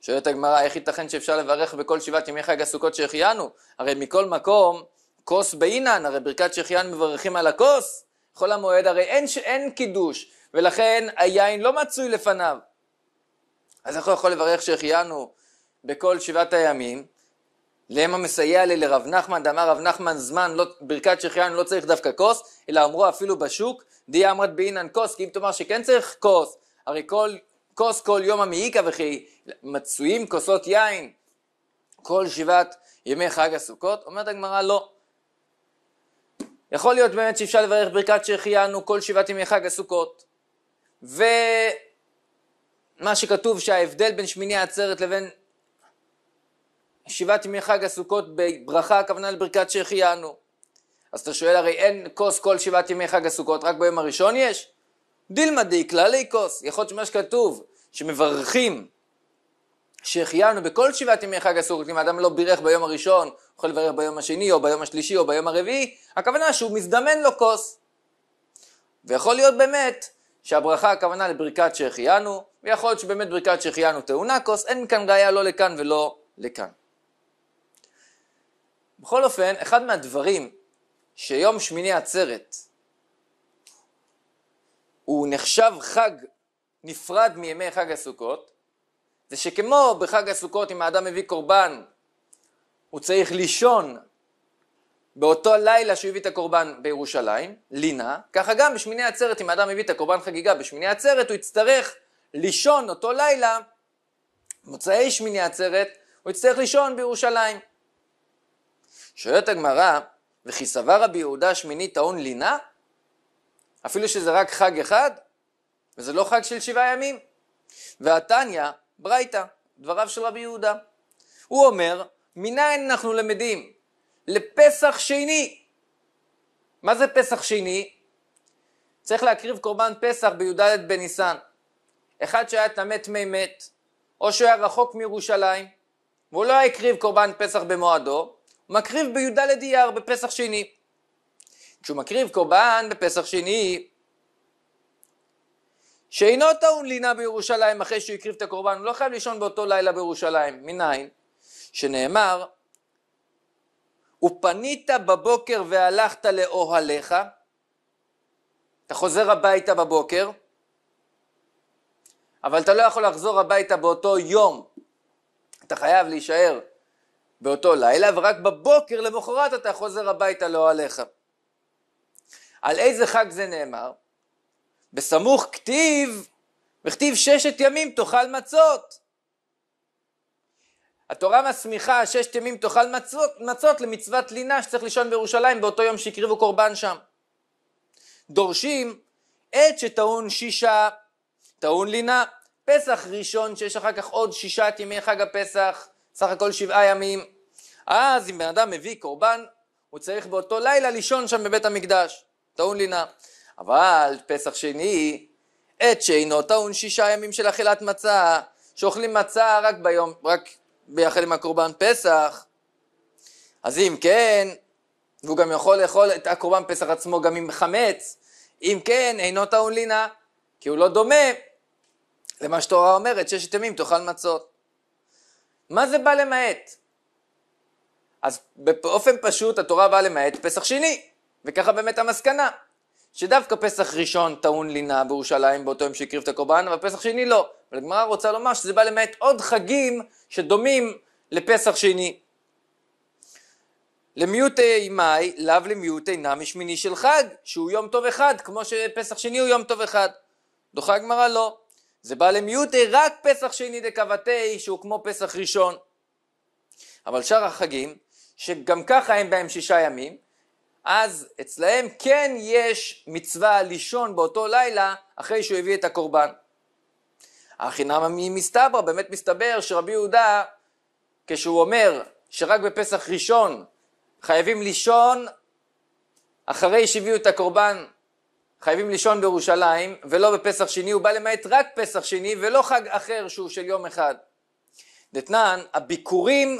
שואלת הגמרא, איך ייתכן שאפשר לברך בכל שבעת ימי חג הסוכות שהחיינו? הרי מכל מקום, כוס בעינן, הרי ברכת שהחיינו מברכים על הכוס. חול המועד הרי אין, אין קידוש, ולכן היין לא מצוי לפניו. אז איך הוא יכול לברך שהחיינו בכל שבעת הימים, למה מסייע לי לרב נחמן, דאמר רב נחמן זמן, לא, ברכת שהחיינו לא צריך דווקא כוס, אלא אמרו אפילו בשוק, די אמרת בעינן כוס, כי אם תאמר שכן צריך כוס, הרי כל כוס כל יום המעיקה וכי מצויים כוסות יין כל שבעת ימי חג הסוכות, אומרת הגמרא לא. יכול להיות באמת שאפשר לברך ברכת שהחיינו כל שבעת ימי חג הסוכות, ומה שכתוב שההבדל בין שמיני העצרת לבין שבעת ימי חג הסוכות בברכה הכוונה לברכת שהחיינו. אז אתה שואל הרי אין כוס כל שבעת ימי חג הסוכות רק ביום הראשון יש? דילמא די כללי כוס יכול להיות שמה שכתוב שמברכים שהחיינו בכל שבעת ימי חג הסוכות, אם האדם לא בירך ביום הראשון, הוא יכול לברך ביום השני, או ביום השלישי, או ביום הרביעי, הכוונה שהוא מזדמן לו כוס. ויכול להיות באמת שהברכה הכוונה לברכת שהחיינו, ויכול להיות שבאמת ברכת שהחיינו טעונה כוס, אין כאן ראייה לא לכאן ולא לכאן. בכל אופן, אחד מהדברים שיום שמיני עצרת הוא נחשב חג נפרד מימי חג הסוכות, זה שכמו בחג הסוכות אם האדם מביא קורבן הוא צריך לישון באותו לילה שהוא הביא את הקורבן בירושלים, לינה, ככה גם בשמיני עצרת, אם האדם הביא את הקורבן חגיגה בשמיני עצרת, הוא יצטרך לישון אותו לילה, מוצאי שמיני עצרת, הוא יצטרך לישון בירושלים. שואלת הגמרא, וכי סבר רבי יהודה שמיני טעון לינה? אפילו שזה רק חג אחד? וזה לא חג של שבעה ימים. והתניא, ברייתא, דבריו של רבי יהודה. הוא אומר, מניין אנחנו למדים לפסח שני. מה זה פסח שני? צריך להקריב קורבן פסח בי"ד בניסן. אחד שהיה טמא טמא מת, או שהוא היה רחוק מירושלים, והוא לא הקריב קורבן פסח במועדו, הוא מקריב בי"ד אייר בפסח שני. כשהוא מקריב קורבן בפסח שני, שאינו טעון לינה בירושלים אחרי שהוא הקריב את הקורבן, הוא לא חייב לישון באותו לילה בירושלים. מניין? שנאמר, ופנית בבוקר והלכת לאוהליך, אתה חוזר הביתה בבוקר, אבל אתה לא יכול לחזור הביתה באותו יום, אתה חייב להישאר באותו לילה, ורק בבוקר למחרת אתה חוזר הביתה לאוהליך. על איזה חג זה נאמר? בסמוך כתיב, וכתיב ששת ימים תאכל מצות. התורה מסמיכה ששת ימים תאכל מצות, מצות למצוות לינה שצריך לישון בירושלים באותו יום שהקריבו קורבן שם. דורשים עת שטעון שישה, טעון לינה, פסח ראשון שיש אחר כך עוד שישת ימי חג הפסח, סך הכל שבעה ימים. אז אם בן אדם מביא קורבן, הוא צריך באותו לילה לישון שם בבית המקדש, טעון לינה. אבל פסח שני, עת שאינו טעון שישה ימים של אכילת מצה, שאוכלים מצה רק ביום, רק ביחד עם הקורבן פסח. אז אם כן, והוא גם יכול לאכול את הקורבן פסח עצמו גם עם חמץ, אם כן, אינו טעון לינה, כי הוא לא דומה למה שתורה אומרת, ששת ימים תאכל מצות. מה זה בא למעט? אז באופן פשוט התורה באה למעט פסח שני, וככה באמת המסקנה. שדווקא פסח ראשון טעון לינה בירושלים באותו יום שהקריב את הקורבן, אבל פסח שני לא. אבל הגמרא רוצה לומר שזה בא למעט עוד חגים שדומים לפסח שני. למיעוטי אה, מאי, לאו למיעוטי נמי שמיני של חג, שהוא יום טוב אחד, כמו שפסח שני הוא יום טוב אחד. דוחה הגמרא לא. זה בא למיעוטי אה, רק פסח שני דקבתי, שהוא כמו פסח ראשון. אבל שאר החגים, שגם ככה אין בהם שישה ימים, אז אצלהם כן יש מצווה לישון באותו לילה אחרי שהוא הביא את הקורבן. הכי נמא מסתברא, באמת מסתבר שרבי יהודה, כשהוא אומר שרק בפסח ראשון חייבים לישון אחרי שהביאו את הקורבן, חייבים לישון בירושלים ולא בפסח שני, הוא בא למעט רק פסח שני ולא חג אחר שהוא של יום אחד. דתנן, הביקורים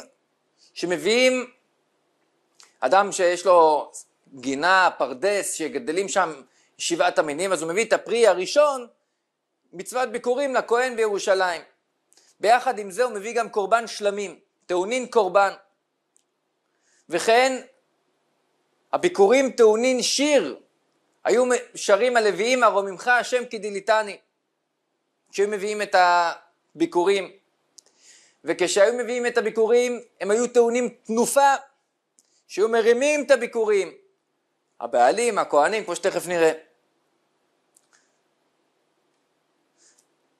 שמביאים אדם שיש לו גינה, פרדס, שגדלים שם שבעת המינים, אז הוא מביא את הפרי הראשון, מצוות ביקורים לכהן בירושלים. ביחד עם זה הוא מביא גם קורבן שלמים, טעונין קורבן. וכן הביקורים טעונין שיר, היו שרים הלוויים הרוממך השם כדיליטני, כשהיו מביאים את הביקורים. וכשהיו מביאים את הביקורים הם היו טעונים תנופה, שהיו מרימים את הביקורים, הבעלים, הכוהנים, כמו שתכף נראה.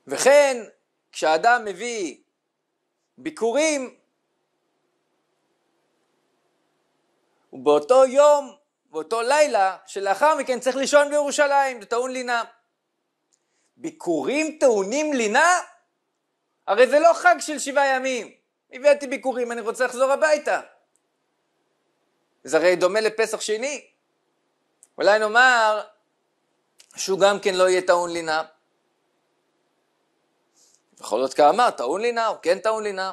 וכן, כשאדם מביא ביקורים, ובאותו יום, באותו לילה, שלאחר מכן צריך לישון בירושלים, זה טעון לינה. ביקורים טעונים לינה? הרי זה לא חג של שבעה ימים. הבאתי ביקורים, אני רוצה לחזור הביתה. זה הרי דומה לפסח שני. אולי נאמר שהוא גם כן לא יהיה טעון לינה. בכל זאת כאמר, טעון לינה או כן טעון לינה.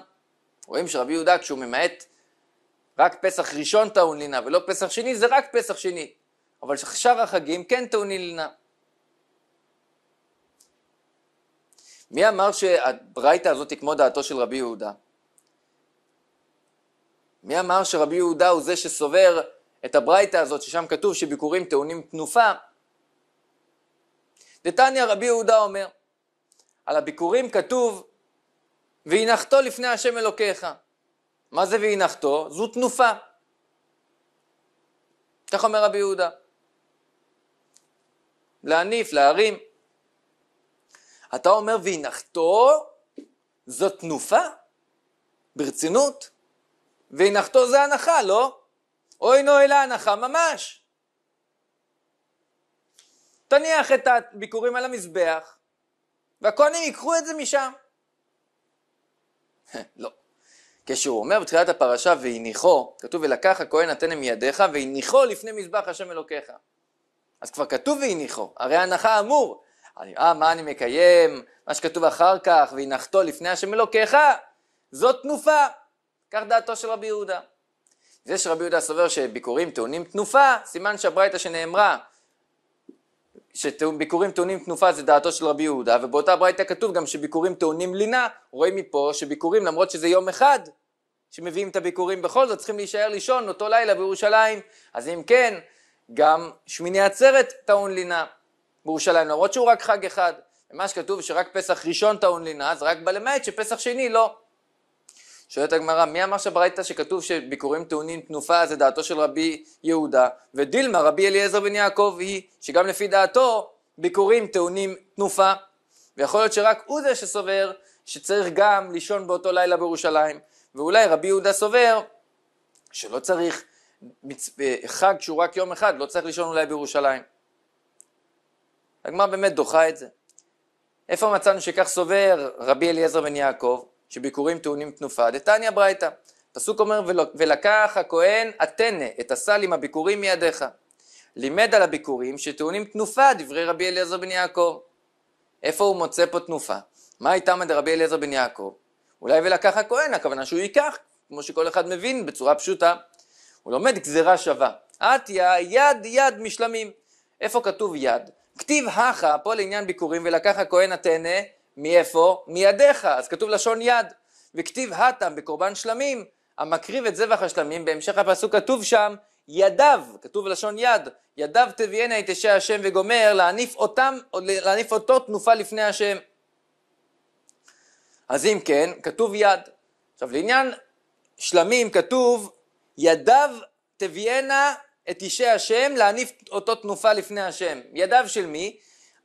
רואים שרבי יהודה כשהוא ממעט רק פסח ראשון טעון לינה ולא פסח שני, זה רק פסח שני. אבל שאר החגים כן טעונים לינה. מי אמר שהברייתא הזאת היא כמו דעתו של רבי יהודה? מי אמר שרבי יהודה הוא זה שסובר את הברייתא הזאת, ששם כתוב שביקורים טעונים תנופה, דתניא רבי יהודה אומר, על הביקורים כתוב והנחתו לפני השם אלוקיך. מה זה והנחתו? זו תנופה. כך אומר רבי יהודה. להניף, להרים. אתה אומר והנחתו זו תנופה? ברצינות? והנחתו זה הנחה, לא? אוי אלא הנחה ממש. תניח את הביקורים על המזבח, והכהנים ייקחו את זה משם. לא. כשהוא אומר בתחילת הפרשה והניחו, כתוב ולקח הכהן נתנה מידיך והניחו לפני מזבח השם אלוקיך. אז כבר כתוב והניחו, הרי הנחה אמור. אני, אה, מה אני מקיים, מה שכתוב אחר כך, והנחתו לפני השם אלוקיך, זאת תנופה. כך דעתו של רבי יהודה. זה שרבי יהודה סובר שביקורים טעונים תנופה, סימן שהברייתא שנאמרה שביקורים טעונים תנופה זה דעתו של רבי יהודה, ובאותה ברייתא כתוב גם שביקורים טעונים לינה, רואים מפה שביקורים למרות שזה יום אחד שמביאים את הביקורים בכל זאת צריכים להישאר לישון אותו לילה בירושלים, אז אם כן גם שמיני עצרת טעון לינה בירושלים למרות שהוא רק חג אחד, ומה שכתוב שרק פסח ראשון טעון לינה זה רק בלמעט שפסח שני לא שואלת הגמרא, מי אמר שברייתא שכתוב שביקורים טעונים תנופה זה דעתו של רבי יהודה, ודילמה רבי אליעזר בן יעקב היא שגם לפי דעתו ביקורים טעונים תנופה, ויכול להיות שרק הוא זה שסובר שצריך גם לישון באותו לילה בירושלים, ואולי רבי יהודה סובר שלא צריך אה, חג שהוא רק יום אחד, לא צריך לישון אולי בירושלים. הגמרא באמת דוחה את זה. איפה מצאנו שכך סובר רבי אליעזר בן יעקב? שביקורים טעונים תנופה, דתניא ברייתא. פסוק אומר, ולקח הכהן אתנה את הסל עם הביקורים מידיך. לימד על הביקורים שטעונים תנופה, דברי רבי אליעזר בן יעקב. איפה הוא מוצא פה תנופה? מה הייתה רבי אליעזר בן יעקב? אולי ולקח הכהן, הכוונה שהוא ייקח, כמו שכל אחד מבין, בצורה פשוטה. הוא לומד גזירה שווה. עטיה יד יד משלמים. איפה כתוב יד? כתיב הכה, פה לעניין ביקורים, ולקח הכהן אתנה, מאיפה? מידיך, אז כתוב לשון יד. וכתיב הטם בקורבן שלמים, המקריב את זבח השלמים, בהמשך הפסוק כתוב שם, ידיו, כתוב לשון יד, ידיו תביאנה את אשי השם וגומר, להניף אותם, להניף אותו תנופה לפני השם. אז אם כן, כתוב יד. עכשיו לעניין שלמים כתוב, ידיו תביאנה את אישי השם להניף אותו תנופה לפני השם. ידיו של מי?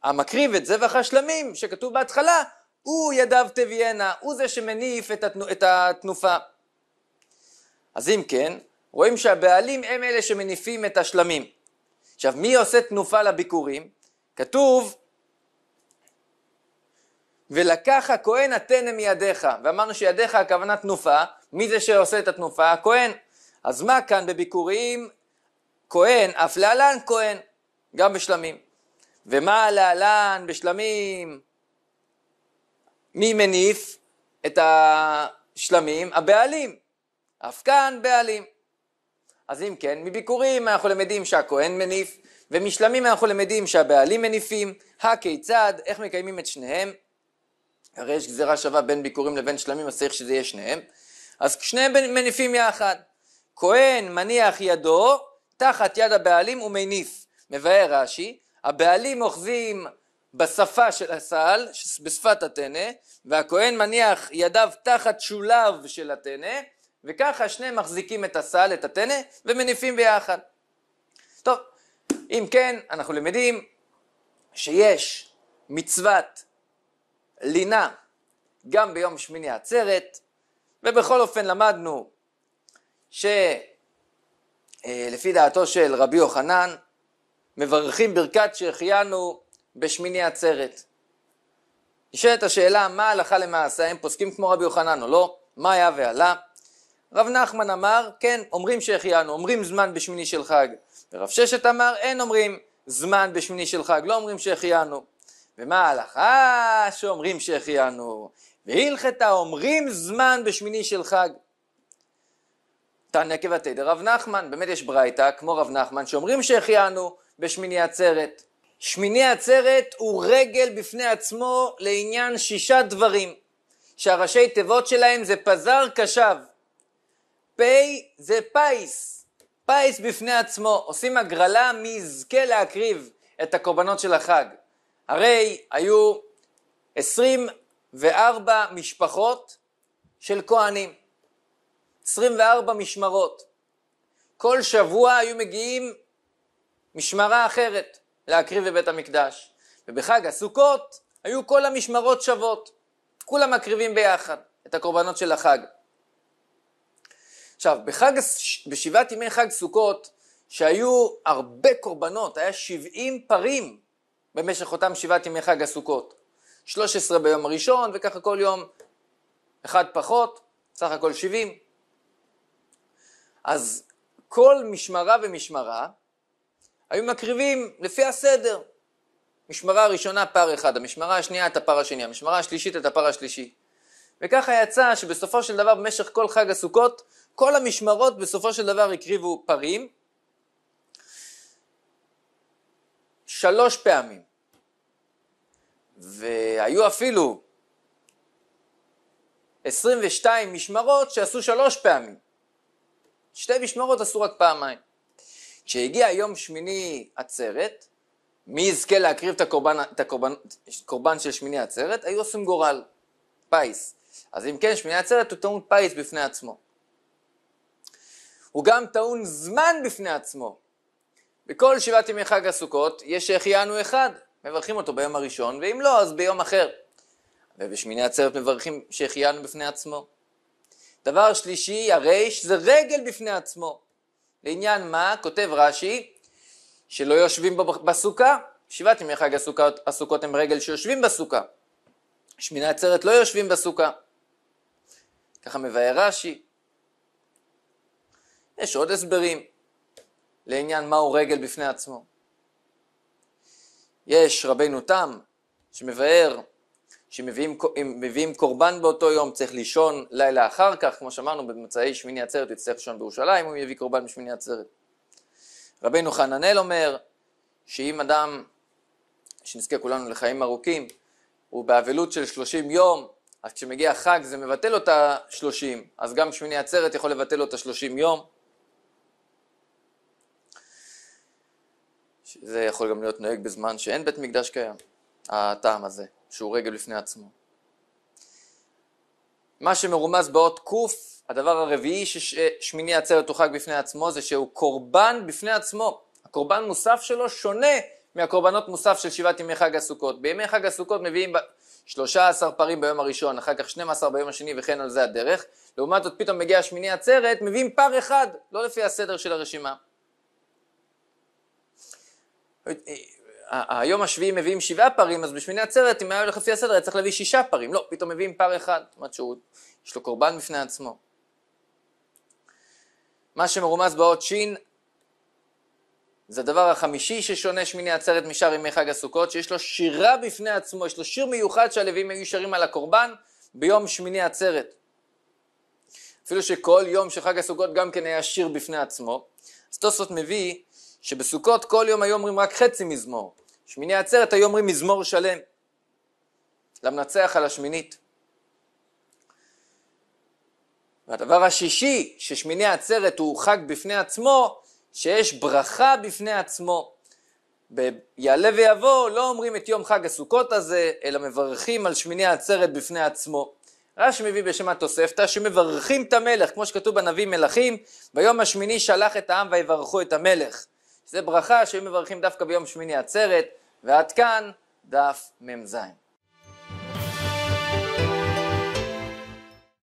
המקריב את זבח השלמים שכתוב בהתחלה, הוא ידיו תביאנה הוא זה שמניף את, התנו, את התנופה. אז אם כן, רואים שהבעלים הם אלה שמניפים את השלמים. עכשיו, מי עושה תנופה לביקורים? כתוב, ולקח הכהן התנא מידיך, ואמרנו שידיך הכוונה תנופה, מי זה שעושה את התנופה? הכהן. אז מה כאן בביקורים? כהן, אף להלן כהן, גם בשלמים. ומה להלן בשלמים? מי מניף את השלמים? הבעלים. אף כאן בעלים. אז אם כן, מביקורים אנחנו למדים שהכהן מניף, ומשלמים אנחנו למדים שהבעלים מניפים, הכיצד, איך מקיימים את שניהם. הרי יש גזירה שווה בין ביקורים לבין שלמים, אז צריך שזה יהיה שניהם. אז שניהם מניפים יחד. כהן מניח ידו תחת יד הבעלים ומניף. מבאר רש"י, הבעלים אוחזים בשפה של הסל, בשפת הטנא, והכהן מניח ידיו תחת שוליו של הטנא, וככה שניהם מחזיקים את הסל, את הטנא, ומניפים ביחד. טוב, אם כן, אנחנו למדים שיש מצוות לינה גם ביום שמיני עצרת, ובכל אופן למדנו שלפי אה, דעתו של רבי יוחנן, מברכים ברכת שהחיינו בשמיני עצרת. נשאלת השאלה, מה הלכה למעשה? הם פוסקים כמו רבי יוחנן או לא? מה היה ועלה? רב נחמן אמר, כן, אומרים שהחיינו, אומרים זמן בשמיני של חג. ורב ששת אמר, אין אומרים זמן בשמיני של חג, לא אומרים שהחיינו. ומה ההלכה שאומרים שהחיינו? והלכתה אומרים זמן בשמיני של חג. תענה כבתי דרב נחמן, באמת יש ברייתא, כמו רב נחמן, שאומרים שהחיינו, בשמיני עצרת. שמיני עצרת הוא רגל בפני עצמו לעניין שישה דברים, שהראשי תיבות שלהם זה פזר קשב. פי זה פיס, פיס בפני עצמו. עושים הגרלה מי יזכה להקריב את הקורבנות של החג. הרי היו 24 משפחות של כהנים, 24 משמרות. כל שבוע היו מגיעים משמרה אחרת להקריב בבית המקדש. ובחג הסוכות היו כל המשמרות שוות. כולם מקריבים ביחד את הקורבנות של החג. עכשיו, בחג, בשבעת ימי חג סוכות, שהיו הרבה קורבנות, היה שבעים פרים במשך אותם שבעת ימי חג הסוכות. עשרה ביום הראשון, וככה כל יום אחד פחות, סך הכל שבעים. אז כל משמרה ומשמרה היו מקריבים לפי הסדר. משמרה ראשונה פר אחד, המשמרה השנייה את הפר השני, המשמרה השלישית את הפר השלישי. וככה יצא שבסופו של דבר במשך כל חג הסוכות, כל המשמרות בסופו של דבר הקריבו פרים שלוש פעמים. והיו אפילו 22 משמרות שעשו שלוש פעמים. שתי משמרות עשו רק פעמיים. כשהגיע יום שמיני עצרת, מי יזכה להקריב את הקורבן, את הקורבן, את הקורבן של שמיני עצרת? היו עושים גורל, פיס. אז אם כן, שמיני עצרת הוא טעון פיס בפני עצמו. הוא גם טעון זמן בפני עצמו. בכל שבעת ימי חג הסוכות יש שהחיינו אחד, מברכים אותו ביום הראשון, ואם לא, אז ביום אחר. ובשמיני עצרת מברכים שהחיינו בפני עצמו. דבר שלישי, הרייש זה רגל בפני עצמו. לעניין מה כותב רש"י שלא יושבים בסוכה, שבעת ימי חג הסוכות, הסוכות הם רגל שיושבים בסוכה, שמיני עצרת לא יושבים בסוכה, ככה מבאר רש"י. יש עוד הסברים לעניין מהו רגל בפני עצמו. יש רבנו תם שמבאר שמביאים קורבן באותו יום, צריך לישון לילה אחר כך, כמו שאמרנו, במצעי שמיני עצרת הוא יצטרך לישון בירושלים, הוא יביא קורבן בשמיני עצרת. רבינו חננאל אומר שאם אדם, שנזכה כולנו לחיים ארוכים, הוא באבלות של שלושים יום, אז כשמגיע חג זה מבטל אותה 30, אז גם שמיני עצרת יכול לבטל אותה 30 יום. זה יכול גם להיות נוהג בזמן שאין בית מקדש קיים, הטעם הזה. שהוא רגל בפני עצמו. מה שמרומז באות ק, הדבר הרביעי ששמיני עצרת הוחג בפני עצמו זה שהוא קורבן בפני עצמו. הקורבן מוסף שלו שונה מהקורבנות מוסף של שבעת ימי חג הסוכות. בימי חג הסוכות מביאים 13 פרים ביום הראשון, אחר כך 12 ביום השני וכן על זה הדרך. לעומת זאת פתאום מגיע שמיני עצרת, מביאים פר אחד, לא לפי הסדר של הרשימה. היום השביעי מביאים שבעה פרים, אז בשמיני עצרת, אם היה הולך לפי הסדר, היה צריך להביא שישה פרים. לא, פתאום מביאים פר אחד, זאת אומרת שהוא, יש לו קורבן בפני עצמו. מה שמרומז באות שין, זה הדבר החמישי ששונה שמיני עצרת משאר ימי חג הסוכות, שיש לו שירה בפני עצמו, יש לו שיר מיוחד שהלווים היו שרים על הקורבן ביום שמיני עצרת. אפילו שכל יום של חג הסוכות גם כן היה שיר בפני עצמו. אז תוספות מביא שבסוכות כל יום היו אומרים רק חצי מזמור, שמיני עצרת היו אומרים מזמור שלם, למנצח על השמינית. והדבר השישי, ששמיני עצרת הוא חג בפני עצמו, שיש ברכה בפני עצמו. ביעלה ויבוא לא אומרים את יום חג הסוכות הזה, אלא מברכים על שמיני עצרת בפני עצמו. רש"י מביא בשם התוספתא שמברכים את המלך, כמו שכתוב בנביא מלכים, ביום השמיני שלח את העם ויברכו את המלך. זה ברכה שמברכים דווקא ביום שמיני עצרת, ועד כאן דף מ"ז.